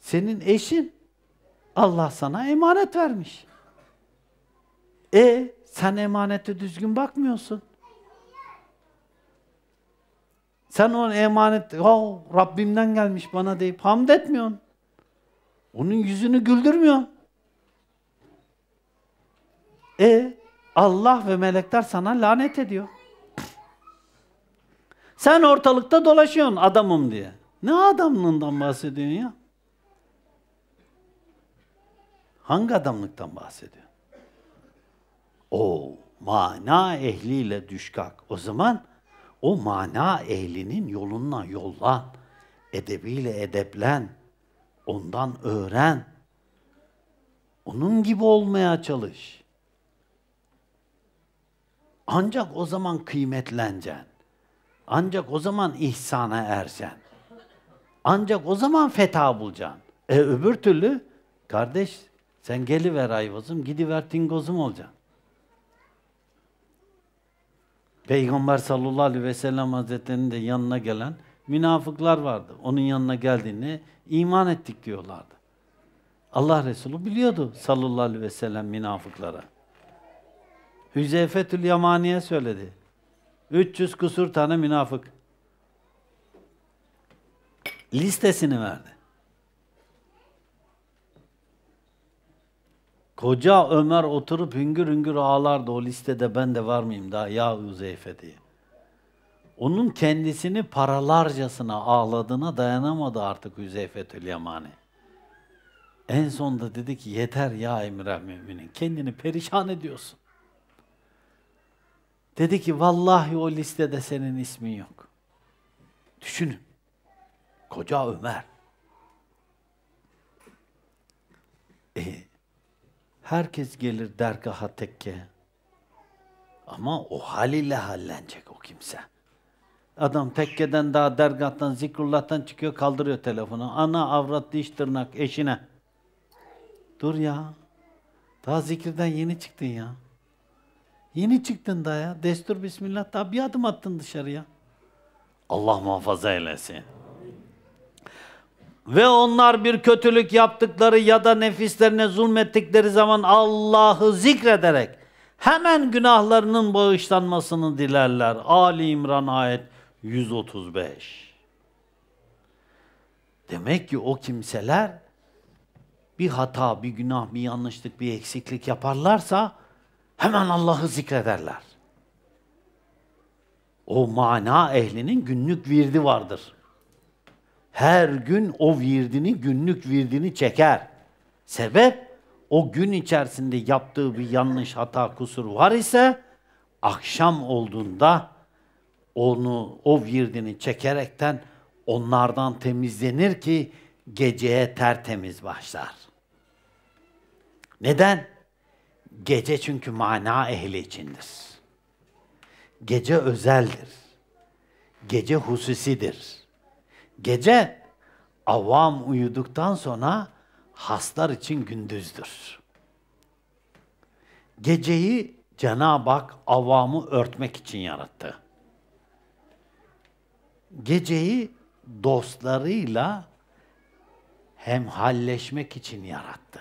Senin eşin Allah sana emanet vermiş. E sen emanete düzgün bakmıyorsun. Sen o emanet, oh, Rabbimden gelmiş bana deyip hamd etmiyorsun. Onun yüzünü güldürmüyorsun. E Allah ve melekler sana lanet ediyor. Sen ortalıkta dolaşıyorsun adamım diye. Ne adamlığından bahsediyorsun ya? Hangi adamlıktan bahsediyor? O mana ehliyle düşkak. O zaman o mana ehlinin yoluna yollan, edebiyle edeplen, ondan öğren. Onun gibi olmaya çalış. Ancak o zaman kıymetleneceksin. Ancak o zaman ihsana ersen. Ancak o zaman feta bulacaksın. E öbür türlü kardeş sen geliver ayvazım, gidiver tingozum olacaksın. Peygamber sallallahu aleyhi ve sellem hazretlerinin de yanına gelen münafıklar vardı. Onun yanına geldiğini iman ettik diyorlardı. Allah Resulü biliyordu sallallahu aleyhi ve sellem münafıklara. Hüzeyfetül Yamani'ye söyledi. 300 kusur tane münafık. Listesini verdi. Koca Ömer oturup hüngür hüngür ağlardı o listede ben de var mıyım daha ya Üzeyfe diye. Onun kendisini paralarcasına ağladığına dayanamadı artık Üzeyfetül Yamani. En sonunda dedi ki yeter ya Emir Müminin kendini perişan ediyorsun. Dedi ki vallahi o listede senin ismin yok. Düşünün. Koca Ömer. E, Herkes gelir dergaha tekke Ama o haliyle hallenecek o kimse. Adam tekkeden daha dergahtan, zikrullah'tan çıkıyor, kaldırıyor telefonu. Ana, avrat, diş, tırnak, eşine. Dur ya. Daha zikirden yeni çıktın ya. Yeni çıktın da ya. Destur Bismillah daha bir adım attın dışarıya. Allah muhafaza eylesin. Ve onlar bir kötülük yaptıkları ya da nefislerine zulmettikleri zaman Allah'ı zikrederek hemen günahlarının bağışlanmasını dilerler. Ali İmran ayet 135. Demek ki o kimseler bir hata, bir günah, bir yanlışlık, bir eksiklik yaparlarsa hemen Allah'ı zikrederler. O mana ehlinin günlük virdi vardır her gün o virdini, günlük virdini çeker. Sebep o gün içerisinde yaptığı bir yanlış hata kusur var ise akşam olduğunda onu o virdini çekerekten onlardan temizlenir ki geceye tertemiz başlar. Neden? Gece çünkü mana ehli içindir. Gece özeldir. Gece hususidir. Gece avam uyuduktan sonra haslar için gündüzdür. Geceyi Cenab-ı Hak avamı örtmek için yarattı. Geceyi dostlarıyla hem halleşmek için yarattı.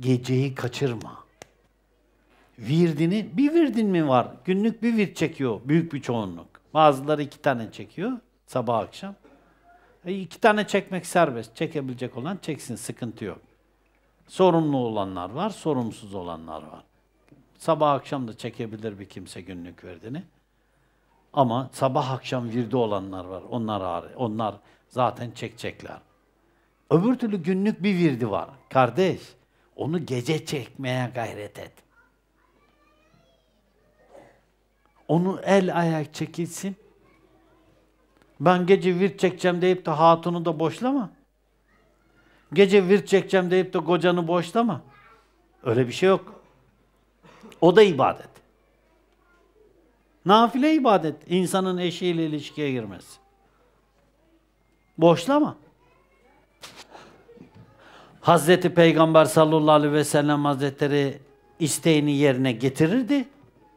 Geceyi kaçırma. Virdini, bir virdin mi var? Günlük bir virt çekiyor büyük bir çoğunluk. Bazıları iki tane çekiyor sabah akşam. E iki tane çekmek serbest. Çekebilecek olan çeksin, sıkıntı yok. Sorumlu olanlar var, sorumsuz olanlar var. Sabah akşam da çekebilir bir kimse günlük verdiğini. Ama sabah akşam virdi olanlar var. Onlar ağır Onlar zaten çekecekler. Öbür türlü günlük bir virdi var. Kardeş, onu gece çekmeye gayret et. Onu el ayak çekilsin. Ben gece virt çekeceğim deyip de hatunu da boşlama. Gece virt çekeceğim deyip de kocanı boşlama. Öyle bir şey yok. O da ibadet. Nafile ibadet. İnsanın eşiyle ilişkiye girmesi. Boşlama. Hazreti Peygamber sallallahu aleyhi ve sellem hazretleri isteğini yerine getirirdi.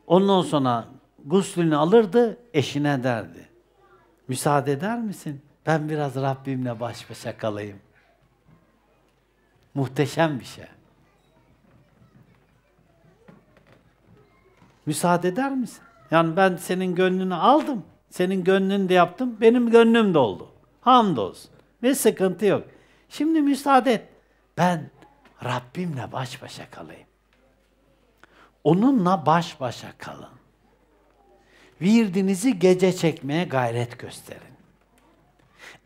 Ondan sonra guslünü alırdı, eşine derdi. Müsaade eder misin? Ben biraz Rabbimle baş başa kalayım. Muhteşem bir şey. Müsaade eder misin? Yani ben senin gönlünü aldım. Senin gönlünü de yaptım. Benim gönlüm de oldu. Hamdolsun. Ne sıkıntı yok. Şimdi müsaade et. Ben Rabbimle baş başa kalayım. Onunla baş başa kalın. Virdinizi gece çekmeye gayret gösterin.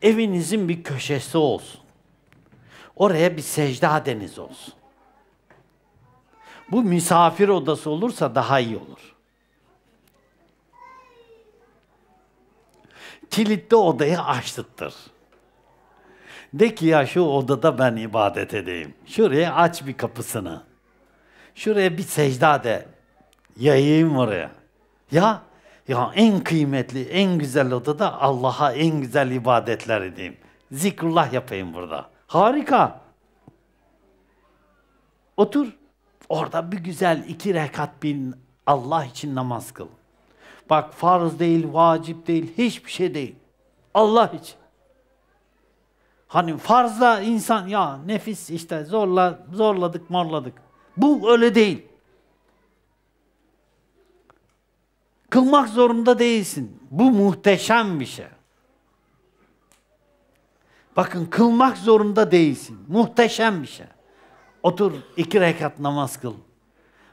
Evinizin bir köşesi olsun. Oraya bir secda deniz olsun. Bu misafir odası olursa daha iyi olur. Kilitli odayı açtırttır. De ki ya şu odada ben ibadet edeyim. Şuraya aç bir kapısını. Şuraya bir secda de. Yayayım oraya. Ya ya en kıymetli, en güzel odada Allah'a en güzel ibadetler edeyim. Zikrullah yapayım burada. Harika. Otur. Orada bir güzel iki rekat bin Allah için namaz kıl. Bak farz değil, vacip değil, hiçbir şey değil. Allah için. Hani farzla insan ya nefis işte zorla zorladık morladık. Bu öyle değil. Kılmak zorunda değilsin. Bu muhteşem bir şey. Bakın kılmak zorunda değilsin. Muhteşem bir şey. Otur iki rekat namaz kıl.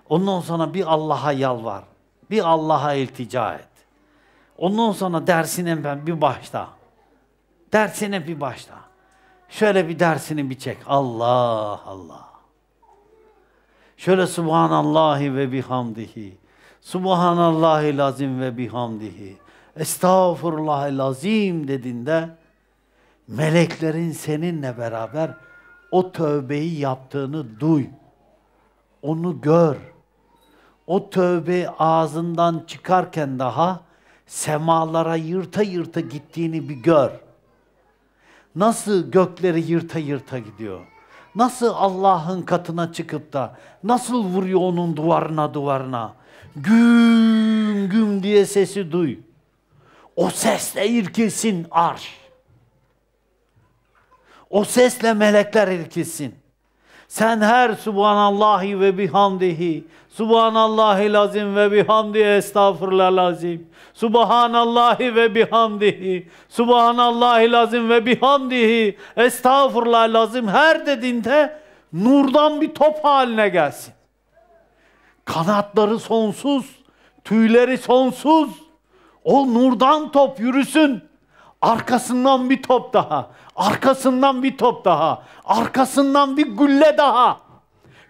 Ondan sonra bir Allah'a yalvar. Bir Allah'a iltica et. Ondan sonra dersine ben bir başla. Dersine bir başla. Şöyle bir dersini bir çek. Allah Allah. Şöyle Subhanallahi ve bihamdihi. Subhanallahi lazim ve bihamdihi. Estağfurullah lazim dediğinde meleklerin seninle beraber o tövbeyi yaptığını duy. Onu gör. O tövbe ağzından çıkarken daha semalara yırta yırta gittiğini bir gör. Nasıl gökleri yırta yırta gidiyor? Nasıl Allah'ın katına çıkıp da, nasıl vuruyor onun duvarına duvarına? güm güm diye sesi duy. O sesle irkilsin arş. O sesle melekler irkilsin. Sen her subhanallahi ve bihamdihi, subhanallahi lazim ve bihamdi estağfurullah lazim, subhanallahi ve bihamdihi, subhanallahi lazim ve bihamdihi estağfurullah lazim her dediğinde nurdan bir top haline gelsin. Kanatları sonsuz, tüyleri sonsuz. O nurdan top yürüsün. Arkasından bir top daha, arkasından bir top daha, arkasından bir gülle daha.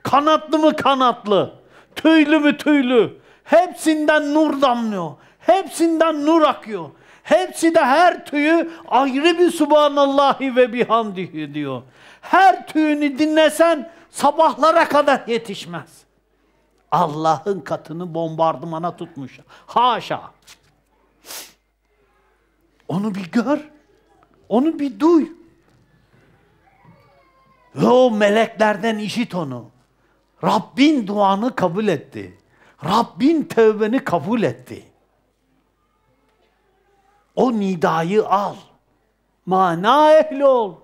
Kanatlı mı kanatlı, tüylü mü tüylü. Hepsinden nur damlıyor. Hepsinden nur akıyor. Hepsi de her tüyü ayrı bir subhanallahi ve bihamdihi diyor. Her tüyünü dinlesen sabahlara kadar yetişmez. Allah'ın katını bombardımana tutmuş. Haşa. Onu bir gör. Onu bir duy. Ve o meleklerden işit onu. Rabbin duanı kabul etti. Rabbin tövbeni kabul etti. O nidayı al. Mana ehli ol.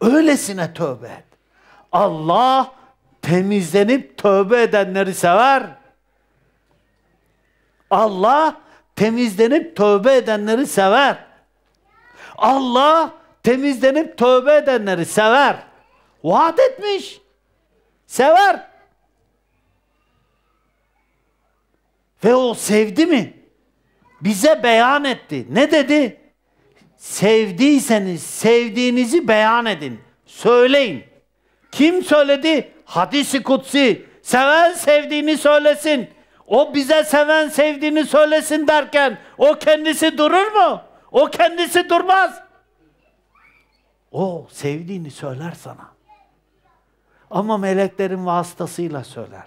Öylesine tövbe et. Allah temizlenip tövbe edenleri sever. Allah temizlenip tövbe edenleri sever. Allah temizlenip tövbe edenleri sever. Vaat etmiş. Sever. Ve o sevdi mi? Bize beyan etti. Ne dedi? Sevdiyseniz sevdiğinizi beyan edin. Söyleyin. Kim söyledi? Hadisi kutsi seven sevdiğini söylesin. O bize seven sevdiğini söylesin derken o kendisi durur mu? O kendisi durmaz. O sevdiğini söyler sana. Ama meleklerin vasıtasıyla söyler.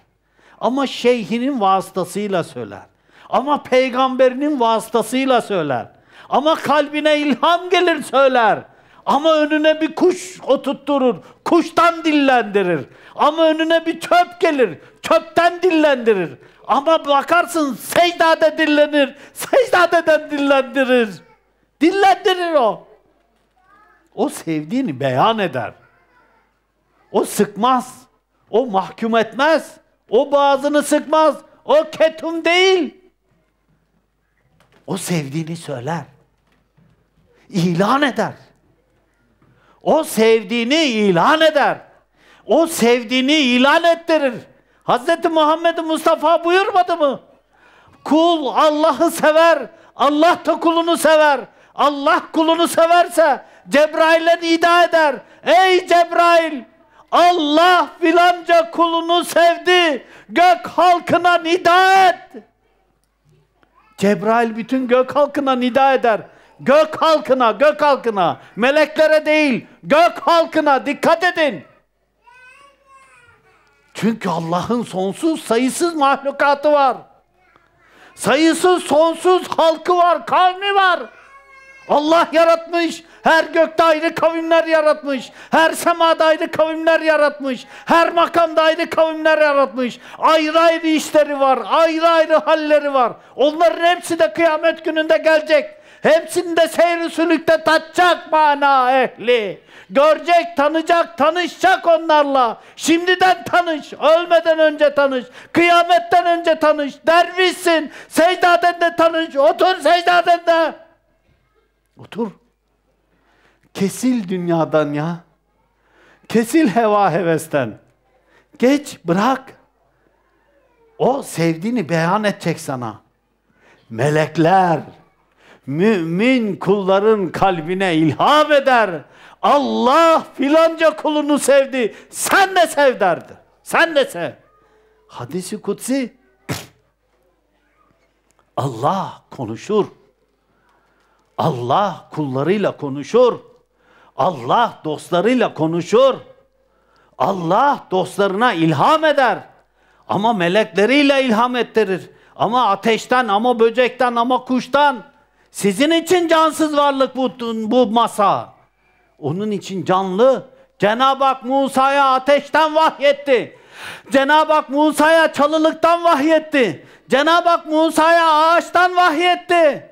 Ama şeyhinin vasıtasıyla söyler. Ama peygamberinin vasıtasıyla söyler. Ama kalbine ilham gelir söyler. Ama önüne bir kuş oturtturur. Kuştan dillendirir. Ama önüne bir çöp gelir. Çöpten dillendirir. Ama bakarsın secdade dillenir. Secdadeden dillendirir. Dillendirir o. O sevdiğini beyan eder. O sıkmaz. O mahkum etmez. O boğazını sıkmaz. O ketum değil. O sevdiğini söyler. İlan eder. O sevdiğini ilan eder. O sevdiğini ilan ettirir. Hz. Muhammed Mustafa buyurmadı mı? Kul Allah'ı sever, Allah da kulunu sever. Allah kulunu severse Cebrail'e nida eder. Ey Cebrail! Allah filanca kulunu sevdi. Gök halkına nida et. Cebrail bütün gök halkına nida eder. Gök halkına, gök halkına, meleklere değil, gök halkına dikkat edin. Çünkü Allah'ın sonsuz sayısız mahlukatı var. Sayısız sonsuz halkı var, kavmi var. Allah yaratmış, her gökte ayrı kavimler yaratmış, her semada ayrı kavimler yaratmış, her makamda ayrı kavimler yaratmış. Ayrı ayrı işleri var, ayrı ayrı halleri var. Onların hepsi de kıyamet gününde gelecek. Hepsinde seyri sülükte tatacak mana ehli. Görecek, tanıyacak, tanışacak onlarla. Şimdiden tanış, ölmeden önce tanış, kıyametten önce tanış. Dervişsin, de tanış, otur secdadende. Otur. Kesil dünyadan ya. Kesil heva hevesten. Geç, bırak. O sevdiğini beyan edecek sana. Melekler mümin kulların kalbine ilham eder. Allah filanca kulunu sevdi. Sen de sev derdi. Sen de sev. Hadisi kutsi. Allah konuşur. Allah kullarıyla konuşur. Allah dostlarıyla konuşur. Allah dostlarına ilham eder. Ama melekleriyle ilham ettirir. Ama ateşten, ama böcekten, ama kuştan. Sizin için cansız varlık bu, bu masa. Onun için canlı. Cenab-ı Hak Musa'ya ateşten vahyetti. Cenab-ı Hak Musa'ya çalılıktan vahyetti. Cenab-ı Hak Musa'ya ağaçtan vahyetti.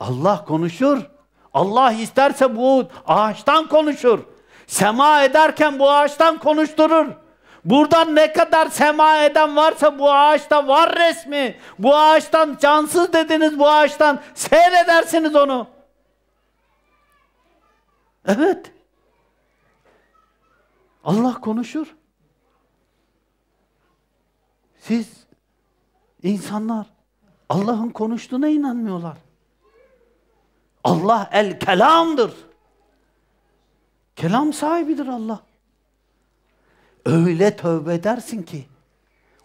Allah konuşur. Allah isterse bu ağaçtan konuşur. Sema ederken bu ağaçtan konuşturur. Buradan ne kadar sema eden varsa bu ağaçta var resmi. Bu ağaçtan cansız dediniz bu ağaçtan. Seyredersiniz onu. Evet. Allah konuşur. Siz insanlar Allah'ın konuştuğuna inanmıyorlar. Allah el kelamdır. Kelam sahibidir Allah. Öyle tövbe edersin ki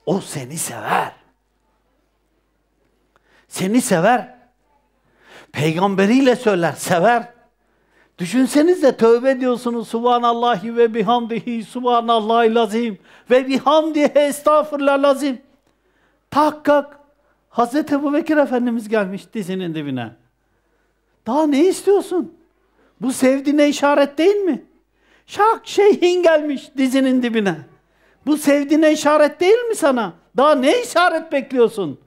o seni sever. Seni sever. Peygamberiyle söyler, sever. Düşünsenize tövbe diyorsunuz Subhanallahi ve bihamdihi Subhanallahi lazim ve bihamdihi estağfurullah lazim. Tak kalk. Hazreti Ebu Bekir Efendimiz gelmiş dizinin dibine. Daha ne istiyorsun? Bu sevdiğine işaret değil mi? Şak şeyhin gelmiş dizinin dibine. Bu sevdiğine işaret değil mi sana? Daha ne işaret bekliyorsun?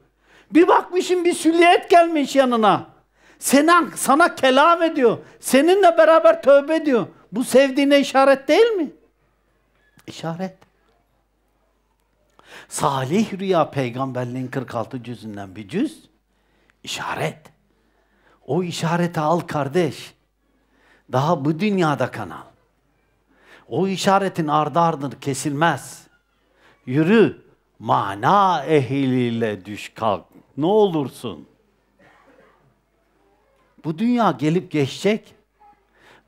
Bir bakmışım bir süliyet gelmiş yanına. Sana, sana kelam ediyor. Seninle beraber tövbe diyor. Bu sevdiğine işaret değil mi? İşaret. Salih rüya peygamberliğin 46 cüzünden bir cüz. İşaret. O işareti al kardeş. Daha bu dünyada kanal. O işaretin ardı ardını kesilmez. Yürü, mana ehliyle düş kalk. Ne olursun. Bu dünya gelip geçecek.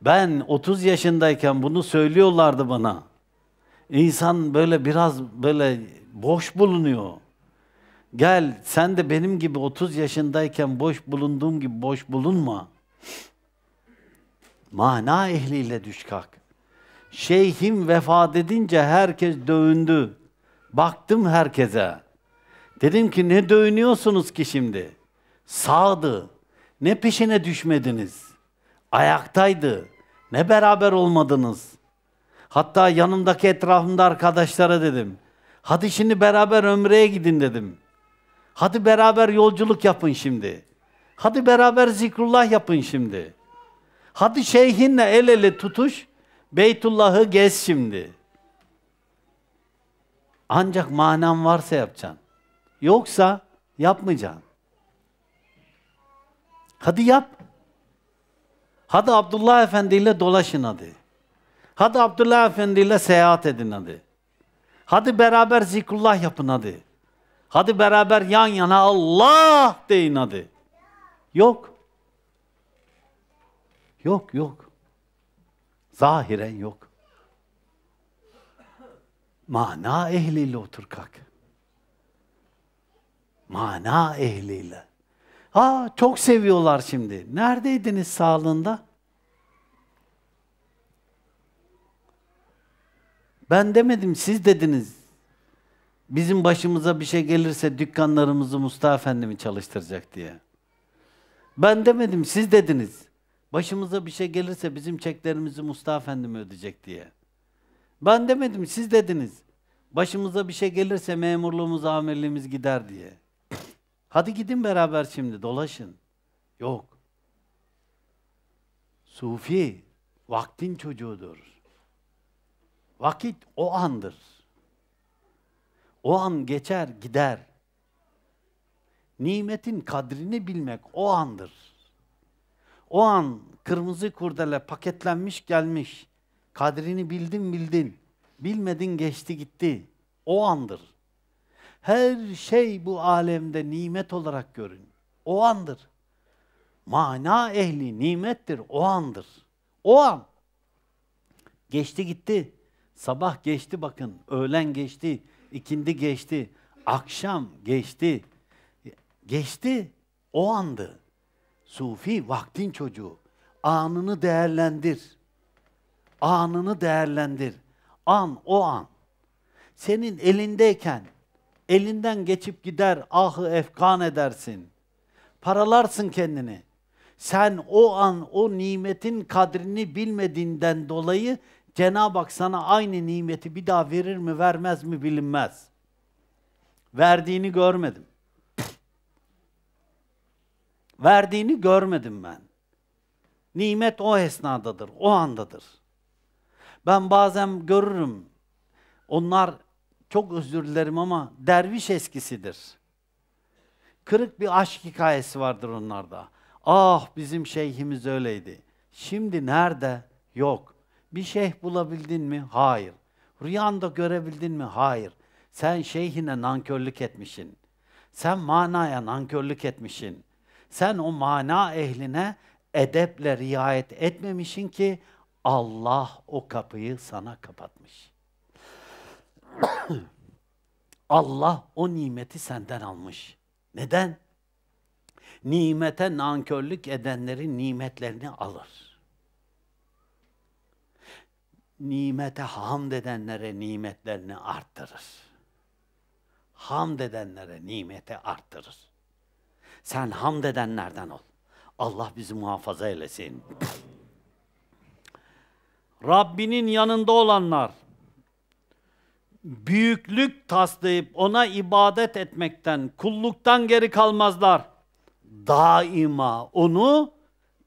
Ben 30 yaşındayken bunu söylüyorlardı bana. İnsan böyle biraz böyle boş bulunuyor. Gel sen de benim gibi 30 yaşındayken boş bulunduğum gibi boş bulunma. Mana ehliyle düş kalk. Şeyhim vefat edince herkes dövündü. Baktım herkese. Dedim ki ne dövünüyorsunuz ki şimdi? Sağdı. Ne peşine düşmediniz? Ayaktaydı. Ne beraber olmadınız? Hatta yanımdaki etrafımda arkadaşlara dedim. Hadi şimdi beraber ömreye gidin dedim. Hadi beraber yolculuk yapın şimdi. Hadi beraber zikrullah yapın şimdi. Hadi şeyhinle el ele tutuş, Beytullah'ı gez şimdi. Ancak manan varsa yapacaksın. Yoksa yapmayacaksın. Hadi yap. Hadi Abdullah Efendi ile dolaşın hadi. Hadi Abdullah Efendi ile seyahat edin hadi. Hadi beraber zikrullah yapın hadi. Hadi beraber yan yana Allah deyin hadi. Yok. Yok yok. Zahiren yok. Mana ehliyle otur kalk. Mana ehliyle. Aa çok seviyorlar şimdi. Neredeydiniz sağlığında? Ben demedim, siz dediniz. Bizim başımıza bir şey gelirse dükkanlarımızı Mustafa Efendi mi çalıştıracak diye. Ben demedim, siz dediniz. Başımıza bir şey gelirse bizim çeklerimizi Mustafa Efendi mi ödeyecek diye. Ben demedim, siz dediniz. Başımıza bir şey gelirse memurluğumuz, amirliğimiz gider diye. Hadi gidin beraber şimdi, dolaşın. Yok. Sufi, vaktin çocuğudur. Vakit o andır. O an geçer, gider. Nimetin kadrini bilmek o andır. O an kırmızı kurdele paketlenmiş gelmiş. Kadrini bildin bildin. Bilmedin geçti gitti. O andır. Her şey bu alemde nimet olarak görün. O andır. Mana ehli nimettir. O andır. O an. Geçti gitti. Sabah geçti bakın. Öğlen geçti. ikindi geçti. Akşam geçti. Geçti. O andı. Sufi vaktin çocuğu. Anını değerlendir. Anını değerlendir. An o an. Senin elindeyken elinden geçip gider ahı efkan edersin. Paralarsın kendini. Sen o an o nimetin kadrini bilmediğinden dolayı Cenab-ı Hak sana aynı nimeti bir daha verir mi vermez mi bilinmez. Verdiğini görmedim. Verdiğini görmedim ben. Nimet o esnadadır, o andadır. Ben bazen görürüm. Onlar çok özür dilerim ama derviş eskisidir. Kırık bir aşk hikayesi vardır onlarda. Ah bizim şeyhimiz öyleydi. Şimdi nerede? Yok. Bir şeyh bulabildin mi? Hayır. Rüyanda görebildin mi? Hayır. Sen şeyhine nankörlük etmişsin. Sen manaya nankörlük etmişsin. Sen o mana ehline edeple riayet etmemişin ki Allah o kapıyı sana kapatmış. Allah o nimeti senden almış. Neden? Nimete nankörlük edenlerin nimetlerini alır. Nimete hamd edenlere nimetlerini arttırır. Hamd edenlere nimete arttırır. Sen hamd edenlerden ol. Allah bizi muhafaza eylesin. Rabbinin yanında olanlar, büyüklük taslayıp ona ibadet etmekten, kulluktan geri kalmazlar. Daima onu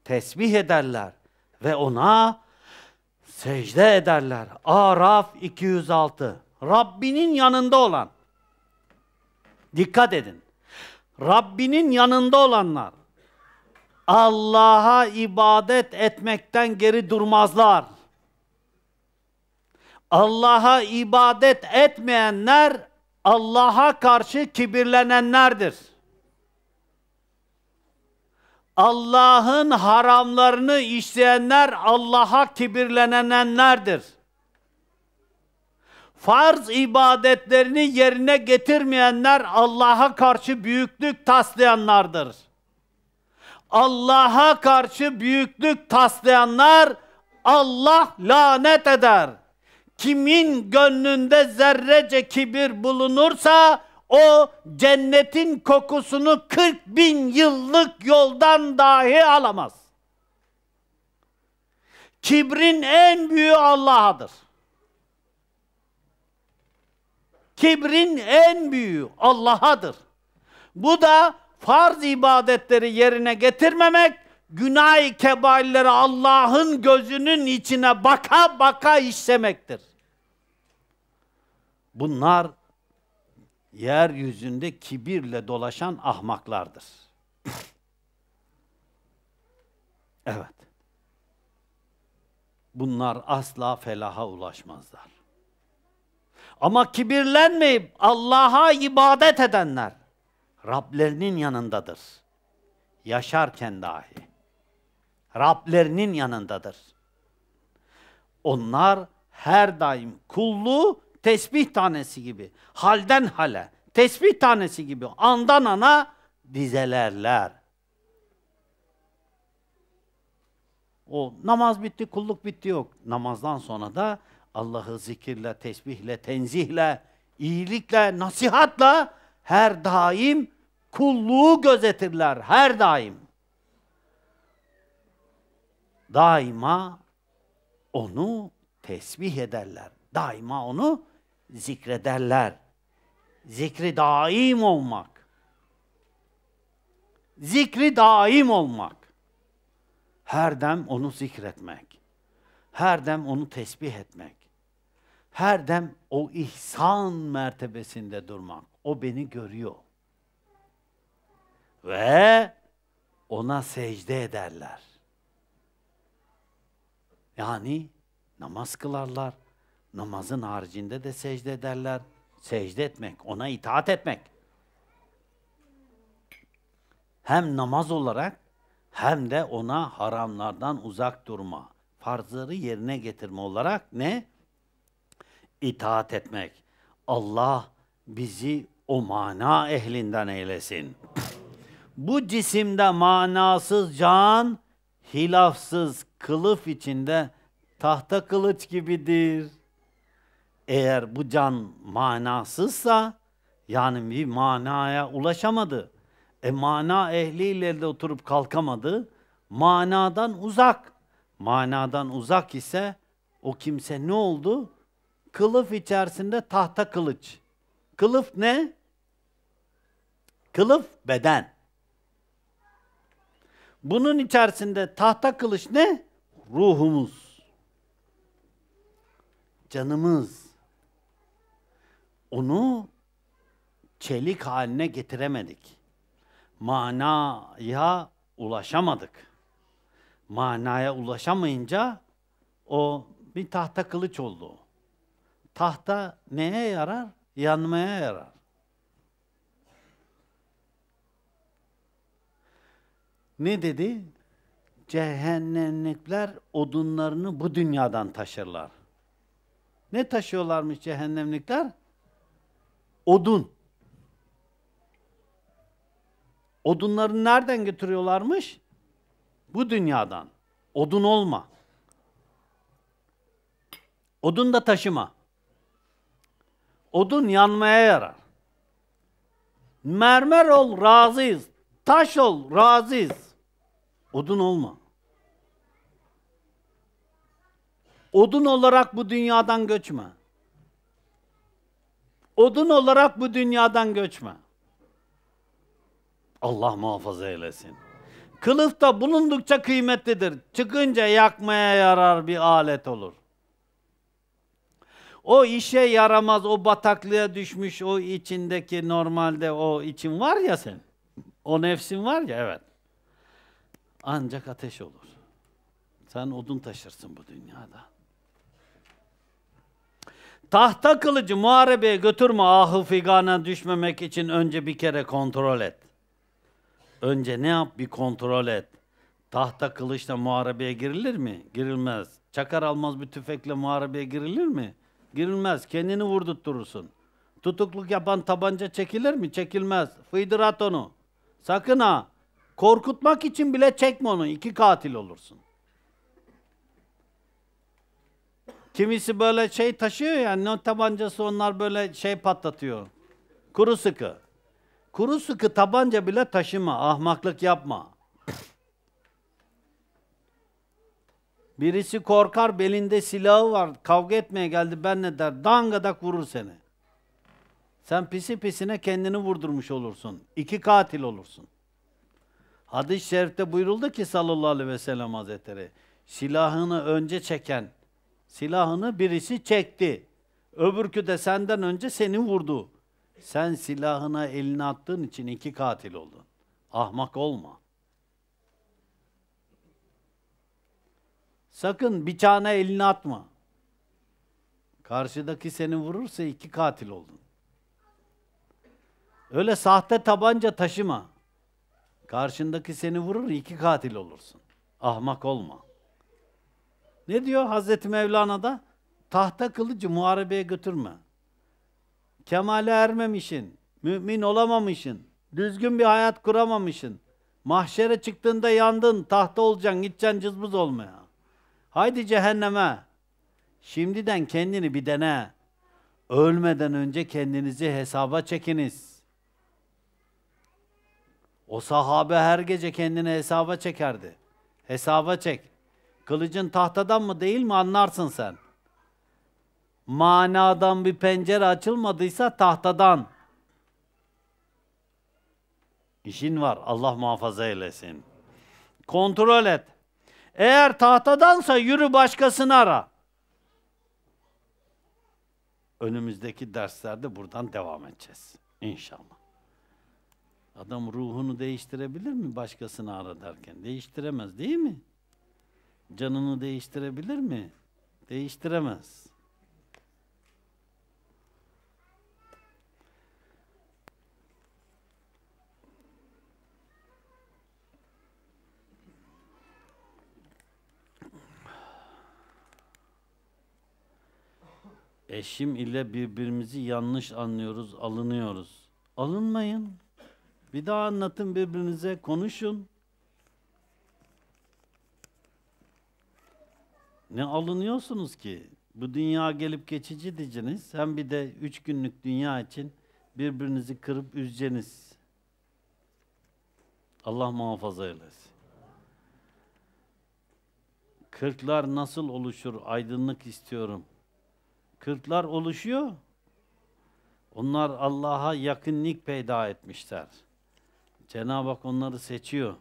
tesbih ederler ve ona secde ederler. Araf 206. Rabbinin yanında olan. Dikkat edin. Rabbinin yanında olanlar Allah'a ibadet etmekten geri durmazlar. Allah'a ibadet etmeyenler Allah'a karşı kibirlenenlerdir. Allah'ın haramlarını işleyenler Allah'a kibirlenenlerdir farz ibadetlerini yerine getirmeyenler Allah'a karşı büyüklük taslayanlardır. Allah'a karşı büyüklük taslayanlar Allah lanet eder. Kimin gönlünde zerrece kibir bulunursa o cennetin kokusunu 40 bin yıllık yoldan dahi alamaz. Kibrin en büyüğü Allah'adır. Kibrin en büyüğü Allah'adır. Bu da farz ibadetleri yerine getirmemek, günah-ı kebairleri Allah'ın gözünün içine baka baka işlemektir. Bunlar yeryüzünde kibirle dolaşan ahmaklardır. evet. Bunlar asla felaha ulaşmazlar. Ama kibirlenmeyip Allah'a ibadet edenler Rablerinin yanındadır. Yaşarken dahi. Rablerinin yanındadır. Onlar her daim kulluğu tesbih tanesi gibi, halden hale, tesbih tanesi gibi andan ana dizelerler. O namaz bitti, kulluk bitti yok. Namazdan sonra da Allah'ı zikirle, tesbihle, tenzihle, iyilikle, nasihatla her daim kulluğu gözetirler. Her daim. Daima onu tesbih ederler. Daima onu zikrederler. Zikri daim olmak. Zikri daim olmak. Her dem onu zikretmek. Her dem onu tesbih etmek her dem o ihsan mertebesinde durmak. O beni görüyor. Ve ona secde ederler. Yani namaz kılarlar. Namazın haricinde de secde ederler. Secde etmek, ona itaat etmek. Hem namaz olarak hem de ona haramlardan uzak durma, farzları yerine getirme olarak ne? itaat etmek. Allah bizi o mana ehlinden eylesin. Bu cisimde manasız can, hilafsız kılıf içinde tahta kılıç gibidir. Eğer bu can manasızsa, yani bir manaya ulaşamadı. E mana ehliyle de oturup kalkamadı. Manadan uzak. Manadan uzak ise o kimse ne oldu? Kılıf içerisinde tahta kılıç. Kılıf ne? Kılıf beden. Bunun içerisinde tahta kılıç ne? Ruhumuz. Canımız. Onu çelik haline getiremedik. Manaya ulaşamadık. Manaya ulaşamayınca o bir tahta kılıç oldu. Tahta neye yarar? Yanmaya yarar. Ne dedi? Cehennemlikler odunlarını bu dünyadan taşırlar. Ne taşıyorlarmış cehennemlikler? Odun. Odunlarını nereden getiriyorlarmış? Bu dünyadan. Odun olma. Odun da taşıma. Odun yanmaya yarar. Mermer ol razıyız. Taş ol razıyız. Odun olma. Odun olarak bu dünyadan göçme. Odun olarak bu dünyadan göçme. Allah muhafaza eylesin. Kılıf da bulundukça kıymetlidir. Çıkınca yakmaya yarar bir alet olur. O işe yaramaz, o bataklığa düşmüş, o içindeki normalde o için var ya sen. O nefsin var ya, evet. Ancak ateş olur. Sen odun taşırsın bu dünyada. Tahta kılıcı muharebeye götürme ahı figana düşmemek için önce bir kere kontrol et. Önce ne yap bir kontrol et. Tahta kılıçla muharebeye girilir mi? Girilmez. Çakar almaz bir tüfekle muharebeye girilir mi? Girilmez. Kendini vurdurtturursun. Tutukluk yapan tabanca çekilir mi? Çekilmez. Fıydırat onu. Sakın ha. Korkutmak için bile çekme onu. İki katil olursun. Kimisi böyle şey taşıyor ya, ne tabancası onlar böyle şey patlatıyor. Kuru sıkı. Kuru sıkı tabanca bile taşıma, ahmaklık yapma. Birisi korkar belinde silahı var. Kavga etmeye geldi ben ne der. Dangadak vurur seni. Sen pisi pisine kendini vurdurmuş olursun. iki katil olursun. Hadis-i şerifte buyuruldu ki sallallahu aleyhi ve sellem hazretleri silahını önce çeken silahını birisi çekti. Öbürkü de senden önce seni vurdu. Sen silahına elini attığın için iki katil oldun. Ahmak olma. Sakın bıçağına elini atma. Karşıdaki seni vurursa iki katil oldun. Öyle sahte tabanca taşıma. Karşındaki seni vurur iki katil olursun. Ahmak olma. Ne diyor Hazreti da? Tahta kılıcı muharebeye götürme. Kemale ermemişin, mümin olamamışın, düzgün bir hayat kuramamışın. Mahşere çıktığında yandın, tahta olacaksın, gideceksin cızbız olmaya. Haydi cehenneme. Şimdiden kendini bir dene. Ölmeden önce kendinizi hesaba çekiniz. O sahabe her gece kendini hesaba çekerdi. Hesaba çek. Kılıcın tahtadan mı değil mi anlarsın sen. Manadan bir pencere açılmadıysa tahtadan. İşin var Allah muhafaza eylesin. Kontrol et. Eğer tahtadansa yürü başkasını ara. Önümüzdeki derslerde buradan devam edeceğiz. İnşallah. Adam ruhunu değiştirebilir mi başkasını ara derken? Değiştiremez değil mi? Canını değiştirebilir mi? Değiştiremez. Eşim ile birbirimizi yanlış anlıyoruz, alınıyoruz. Alınmayın. Bir daha anlatın birbirinize, konuşun. Ne alınıyorsunuz ki? Bu dünya gelip geçici diyeceksiniz. Hem bir de üç günlük dünya için birbirinizi kırıp üzeceksiniz. Allah muhafaza eylesin. Kırklar nasıl oluşur? Aydınlık istiyorum kırklar oluşuyor. Onlar Allah'a yakınlık peyda etmişler. Cenab-ı Hak onları seçiyor.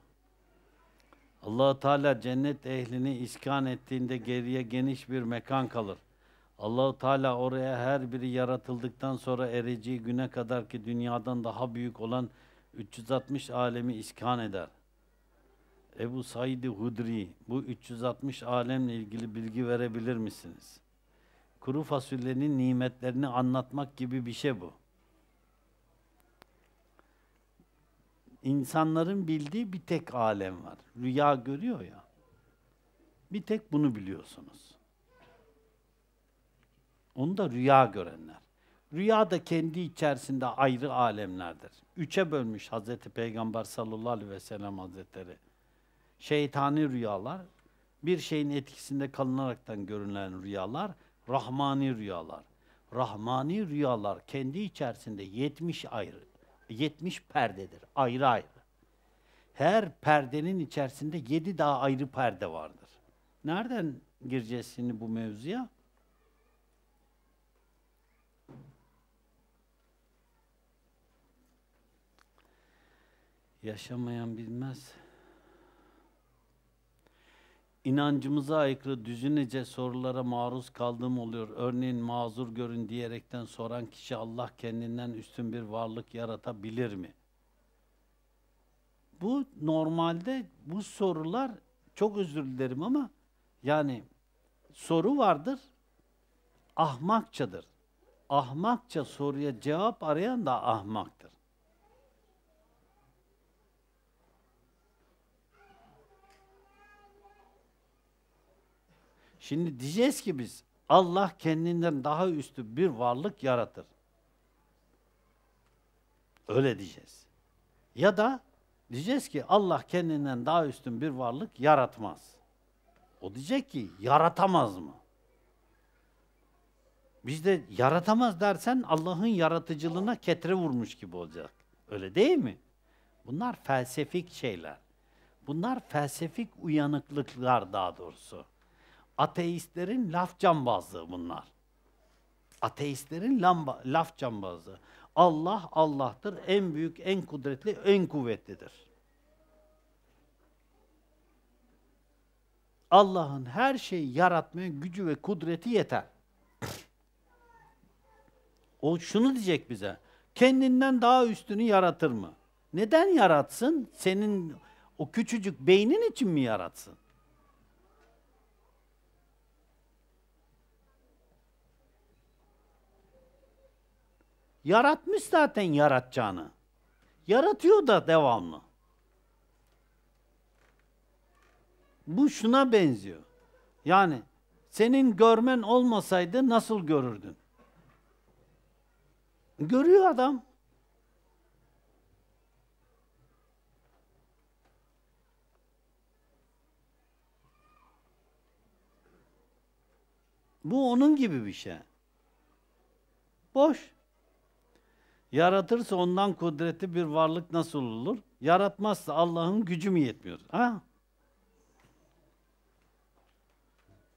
allah Teala cennet ehlini iskan ettiğinde geriye geniş bir mekan kalır. Allahu Teala oraya her biri yaratıldıktan sonra ereceği güne kadar ki dünyadan daha büyük olan 360 alemi iskan eder. Ebu Said Hudri bu 360 alemle ilgili bilgi verebilir misiniz? kuru fasulyenin nimetlerini anlatmak gibi bir şey bu. İnsanların bildiği bir tek alem var. Rüya görüyor ya. Bir tek bunu biliyorsunuz. Onu da rüya görenler. Rüya da kendi içerisinde ayrı alemlerdir. Üçe bölmüş Hazreti Peygamber sallallahu aleyhi ve sellem Hazretleri. Şeytani rüyalar, bir şeyin etkisinde kalınaraktan görünen rüyalar, Rahmani rüyalar. Rahmani rüyalar kendi içerisinde 70 ayrı, 70 perdedir. Ayrı ayrı. Her perdenin içerisinde 7 daha ayrı perde vardır. Nereden gireceğiz şimdi bu mevzuya? Yaşamayan bilmez, inancımıza aykırı düzünece sorulara maruz kaldığım oluyor. Örneğin mazur görün diyerekten soran kişi Allah kendinden üstün bir varlık yaratabilir mi? Bu normalde bu sorular çok özür dilerim ama yani soru vardır, ahmakçadır. Ahmakça soruya cevap arayan da ahmaktır. Şimdi diyeceğiz ki biz Allah kendinden daha üstü bir varlık yaratır. Öyle diyeceğiz. Ya da diyeceğiz ki Allah kendinden daha üstün bir varlık yaratmaz. O diyecek ki yaratamaz mı? Biz de yaratamaz dersen Allah'ın yaratıcılığına ketre vurmuş gibi olacak. Öyle değil mi? Bunlar felsefik şeyler. Bunlar felsefik uyanıklıklar daha doğrusu. Ateistlerin laf cambazlığı bunlar. Ateistlerin lamba, laf cambazlığı. Allah Allah'tır, en büyük, en kudretli, en kuvvetlidir. Allah'ın her şeyi yaratmaya gücü ve kudreti yeter. O şunu diyecek bize, kendinden daha üstünü yaratır mı? Neden yaratsın? Senin o küçücük beynin için mi yaratsın? Yaratmış zaten yaratacağını. Yaratıyor da devamlı. Bu şuna benziyor. Yani senin görmen olmasaydı nasıl görürdün? Görüyor adam. Bu onun gibi bir şey. Boş. Yaratırsa ondan kudretli bir varlık nasıl olur? Yaratmazsa Allah'ın gücü mü yetmiyor? Ha?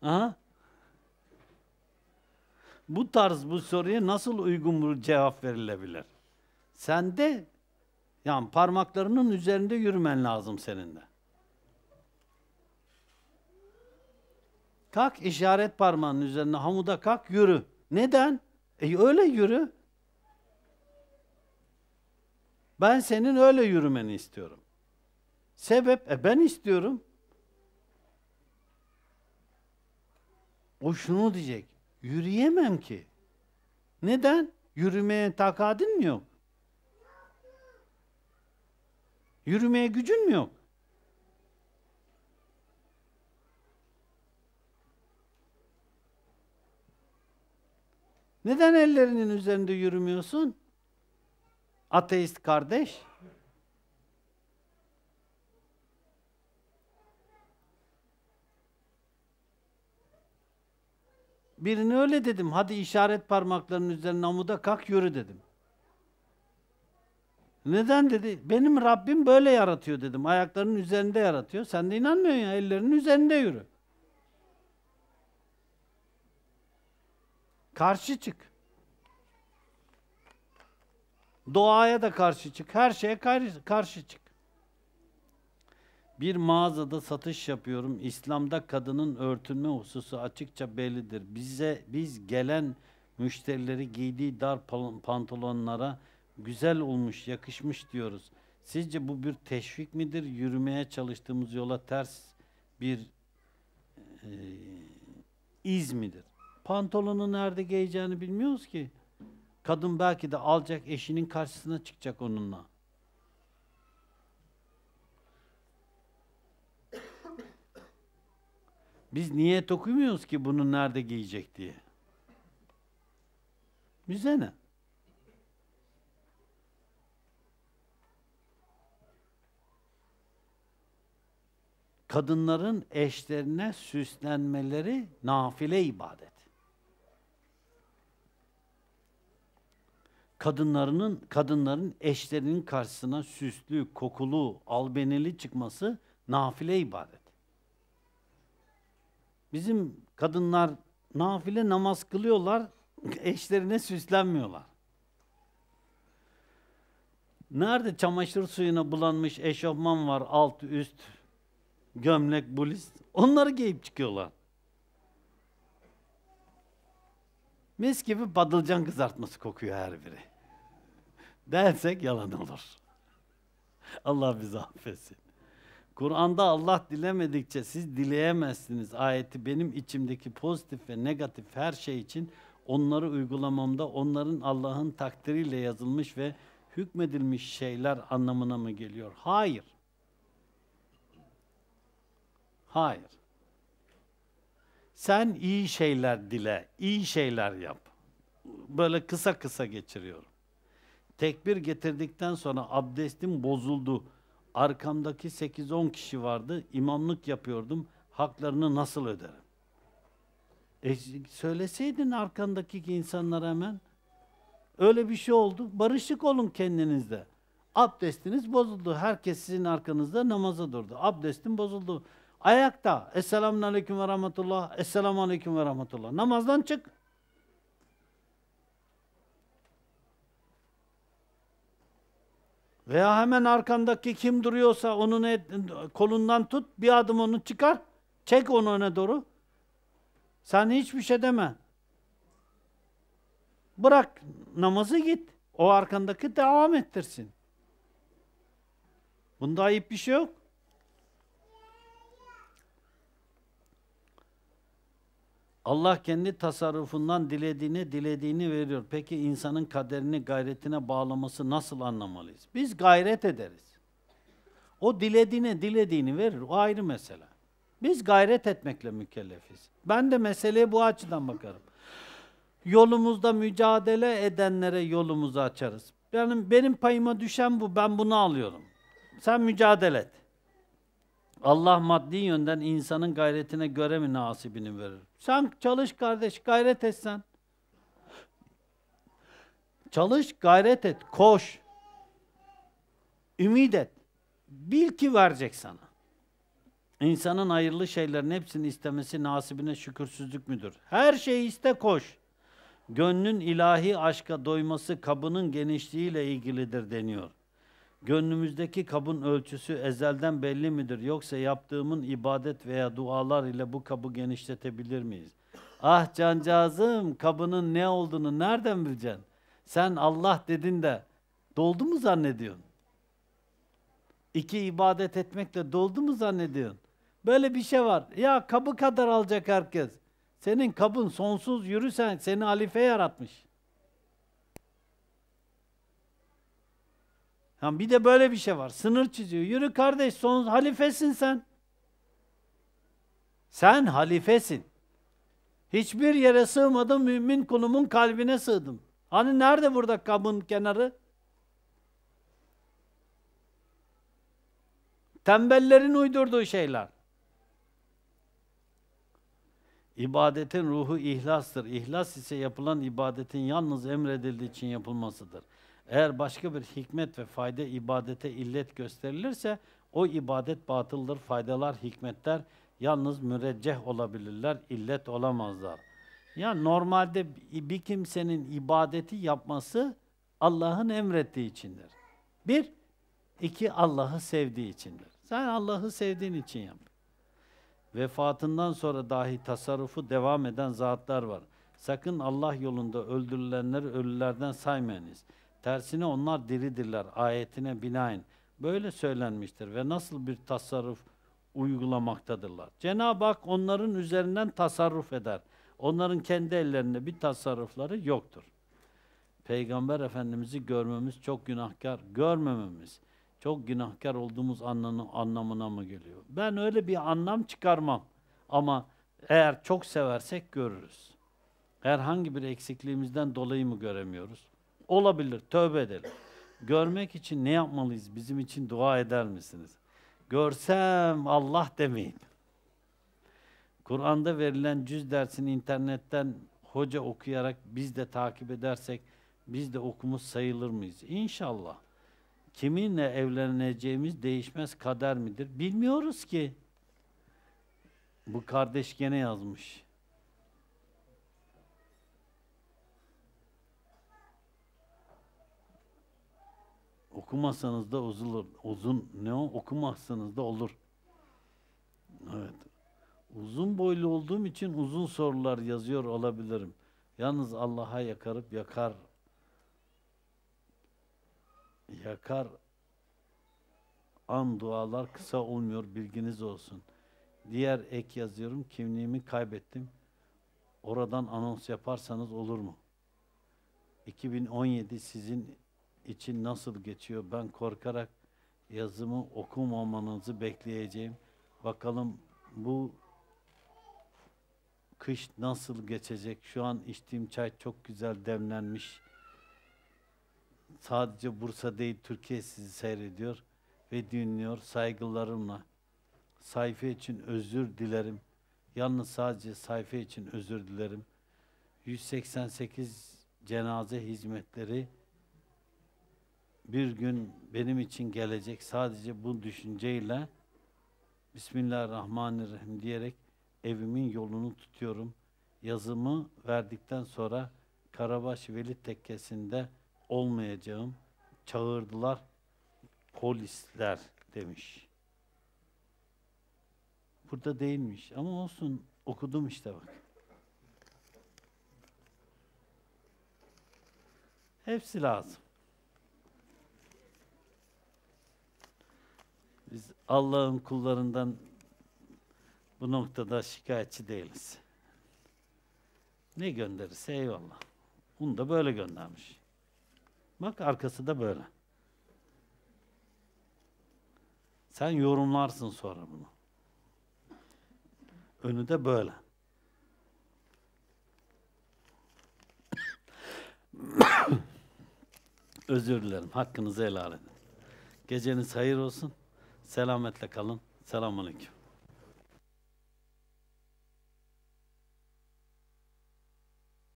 Ha? Bu tarz bu soruya nasıl uygun bir cevap verilebilir? Sen de yani parmaklarının üzerinde yürümen lazım senin de. Kalk işaret parmağının üzerine hamuda kalk yürü. Neden? E öyle yürü. Ben senin öyle yürümeni istiyorum. Sebep, e ben istiyorum. O şunu diyecek, yürüyemem ki. Neden? Yürümeye takadın mı yok? Yürümeye gücün mü yok? Neden ellerinin üzerinde yürümüyorsun? ateist kardeş? Birini öyle dedim. Hadi işaret parmaklarının üzerine namuda kalk yürü dedim. Neden dedi? Benim Rabbim böyle yaratıyor dedim. Ayaklarının üzerinde yaratıyor. Sen de inanmıyorsun ya ellerinin üzerinde yürü. Karşı çık. Doğaya da karşı çık. Her şeye karşı, çık. Bir mağazada satış yapıyorum. İslam'da kadının örtünme hususu açıkça bellidir. Bize biz gelen müşterileri giydiği dar pantolonlara güzel olmuş, yakışmış diyoruz. Sizce bu bir teşvik midir? Yürümeye çalıştığımız yola ters bir e, iz midir? Pantolonu nerede giyeceğini bilmiyoruz ki. Kadın belki de alacak eşinin karşısına çıkacak onunla. Biz niyet okumuyoruz ki bunu nerede giyecek diye. Bize ne? Kadınların eşlerine süslenmeleri nafile ibadet. kadınlarının kadınların eşlerinin karşısına süslü, kokulu, albeneli çıkması nafile ibadet. Bizim kadınlar nafile namaz kılıyorlar, eşlerine süslenmiyorlar. Nerede çamaşır suyuna bulanmış eşofman var, alt, üst, gömlek, bulis. Onları giyip çıkıyorlar. Mis gibi badılcan kızartması kokuyor her biri dersek yalan olur. Allah bizi affetsin. Kur'an'da Allah dilemedikçe siz dileyemezsiniz ayeti benim içimdeki pozitif ve negatif her şey için onları uygulamamda onların Allah'ın takdiriyle yazılmış ve hükmedilmiş şeyler anlamına mı geliyor? Hayır. Hayır. Sen iyi şeyler dile, iyi şeyler yap. Böyle kısa kısa geçiriyorum tekbir getirdikten sonra abdestim bozuldu. Arkamdaki 8-10 kişi vardı. İmamlık yapıyordum. Haklarını nasıl öderim? E, söyleseydin arkandaki insanlara hemen. Öyle bir şey oldu. Barışık olun kendinizde. Abdestiniz bozuldu. Herkes sizin arkanızda namaza durdu. Abdestim bozuldu. Ayakta. Esselamun Aleyküm ve Rahmetullah. Esselamun Aleyküm ve Rahmetullah. Namazdan çık. Veya hemen arkandaki kim duruyorsa onun et, kolundan tut, bir adım onu çıkar, çek onu öne doğru. Sen hiçbir şey deme. Bırak namazı git. O arkandaki devam ettirsin. Bunda ayıp bir şey yok. Allah kendi tasarrufundan dilediğini dilediğini veriyor. Peki insanın kaderini gayretine bağlaması nasıl anlamalıyız? Biz gayret ederiz. O dilediğine dilediğini verir. O ayrı mesele. Biz gayret etmekle mükellefiz. Ben de meseleye bu açıdan bakarım. Yolumuzda mücadele edenlere yolumuzu açarız. Yani benim payıma düşen bu. Ben bunu alıyorum. Sen mücadele et. Allah maddi yönden insanın gayretine göre mi nasibini verir? Sen çalış kardeş, gayret etsen. Çalış, gayret et, koş. Ümit et. Bil ki verecek sana. İnsanın hayırlı şeylerin hepsini istemesi nasibine şükürsüzlük müdür? Her şeyi iste koş. Gönlün ilahi aşka doyması kabının genişliğiyle ilgilidir deniyor. Gönlümüzdeki kabın ölçüsü ezelden belli midir yoksa yaptığımın ibadet veya dualar ile bu kabı genişletebilir miyiz? Ah cancağızım kabının ne olduğunu nereden bileceksin? Sen Allah dedin de doldu mu zannediyorsun? İki ibadet etmekle doldu mu zannediyorsun? Böyle bir şey var. Ya kabı kadar alacak herkes. Senin kabın sonsuz yürüsen seni halife yaratmış. Yani bir de böyle bir şey var. Sınır çiziyor. Yürü kardeş son halifesin sen. Sen halifesin. Hiçbir yere sığmadım mümin kulumun kalbine sığdım. Hani nerede burada kabın kenarı? Tembellerin uydurduğu şeyler. İbadetin ruhu ihlastır. İhlas ise yapılan ibadetin yalnız emredildiği için yapılmasıdır. Eğer başka bir hikmet ve fayda ibadete illet gösterilirse o ibadet batıldır, faydalar, hikmetler yalnız mürecceh olabilirler, illet olamazlar. Yani normalde bir kimsenin ibadeti yapması Allah'ın emrettiği içindir. Bir, iki Allah'ı sevdiği içindir. Sen Allah'ı sevdiğin için yap. Vefatından sonra dahi tasarrufu devam eden zatlar var. Sakın Allah yolunda öldürülenleri ölülerden saymayınız.'' Tersine onlar diridirler ayetine binaen. Böyle söylenmiştir ve nasıl bir tasarruf uygulamaktadırlar. Cenab-ı Hak onların üzerinden tasarruf eder. Onların kendi ellerinde bir tasarrufları yoktur. Peygamber Efendimiz'i görmemiz çok günahkar, görmememiz çok günahkar olduğumuz anlamı, anlamına mı geliyor? Ben öyle bir anlam çıkarmam ama eğer çok seversek görürüz. Herhangi bir eksikliğimizden dolayı mı göremiyoruz? Olabilir, tövbe edelim. Görmek için ne yapmalıyız? Bizim için dua eder misiniz? Görsem Allah demeyin. Kur'an'da verilen cüz dersini internetten hoca okuyarak biz de takip edersek biz de okumuş sayılır mıyız? İnşallah. Kiminle evleneceğimiz değişmez kader midir? Bilmiyoruz ki. Bu kardeş gene yazmış. Okumasanız da uzulur. Uzun ne o? Okumazsanız da olur. Evet. Uzun boylu olduğum için uzun sorular yazıyor olabilirim. Yalnız Allah'a yakarıp yakar yakar an dualar kısa olmuyor bilginiz olsun. Diğer ek yazıyorum kimliğimi kaybettim. Oradan anons yaparsanız olur mu? 2017 sizin için nasıl geçiyor? Ben korkarak yazımı okumamanızı bekleyeceğim. Bakalım bu kış nasıl geçecek? Şu an içtiğim çay çok güzel demlenmiş. Sadece Bursa değil Türkiye sizi seyrediyor ve dinliyor saygılarımla. Sayfa için özür dilerim. Yalnız sadece sayfa için özür dilerim. 188 cenaze hizmetleri bir gün benim için gelecek sadece bu düşünceyle Bismillahirrahmanirrahim diyerek evimin yolunu tutuyorum. Yazımı verdikten sonra Karabaş Veli Tekkesi'nde olmayacağım. Çağırdılar polisler demiş. Burada değilmiş ama olsun okudum işte bak. Hepsi lazım. Biz Allah'ın kullarından bu noktada şikayetçi değiliz. Ne gönderirse eyvallah. Bunu da böyle göndermiş. Bak arkası da böyle. Sen yorumlarsın sonra bunu. Önü de böyle. Özür dilerim. Hakkınızı helal edin. Geceniz hayır olsun. Selametle kalın. Selamun Aleyküm.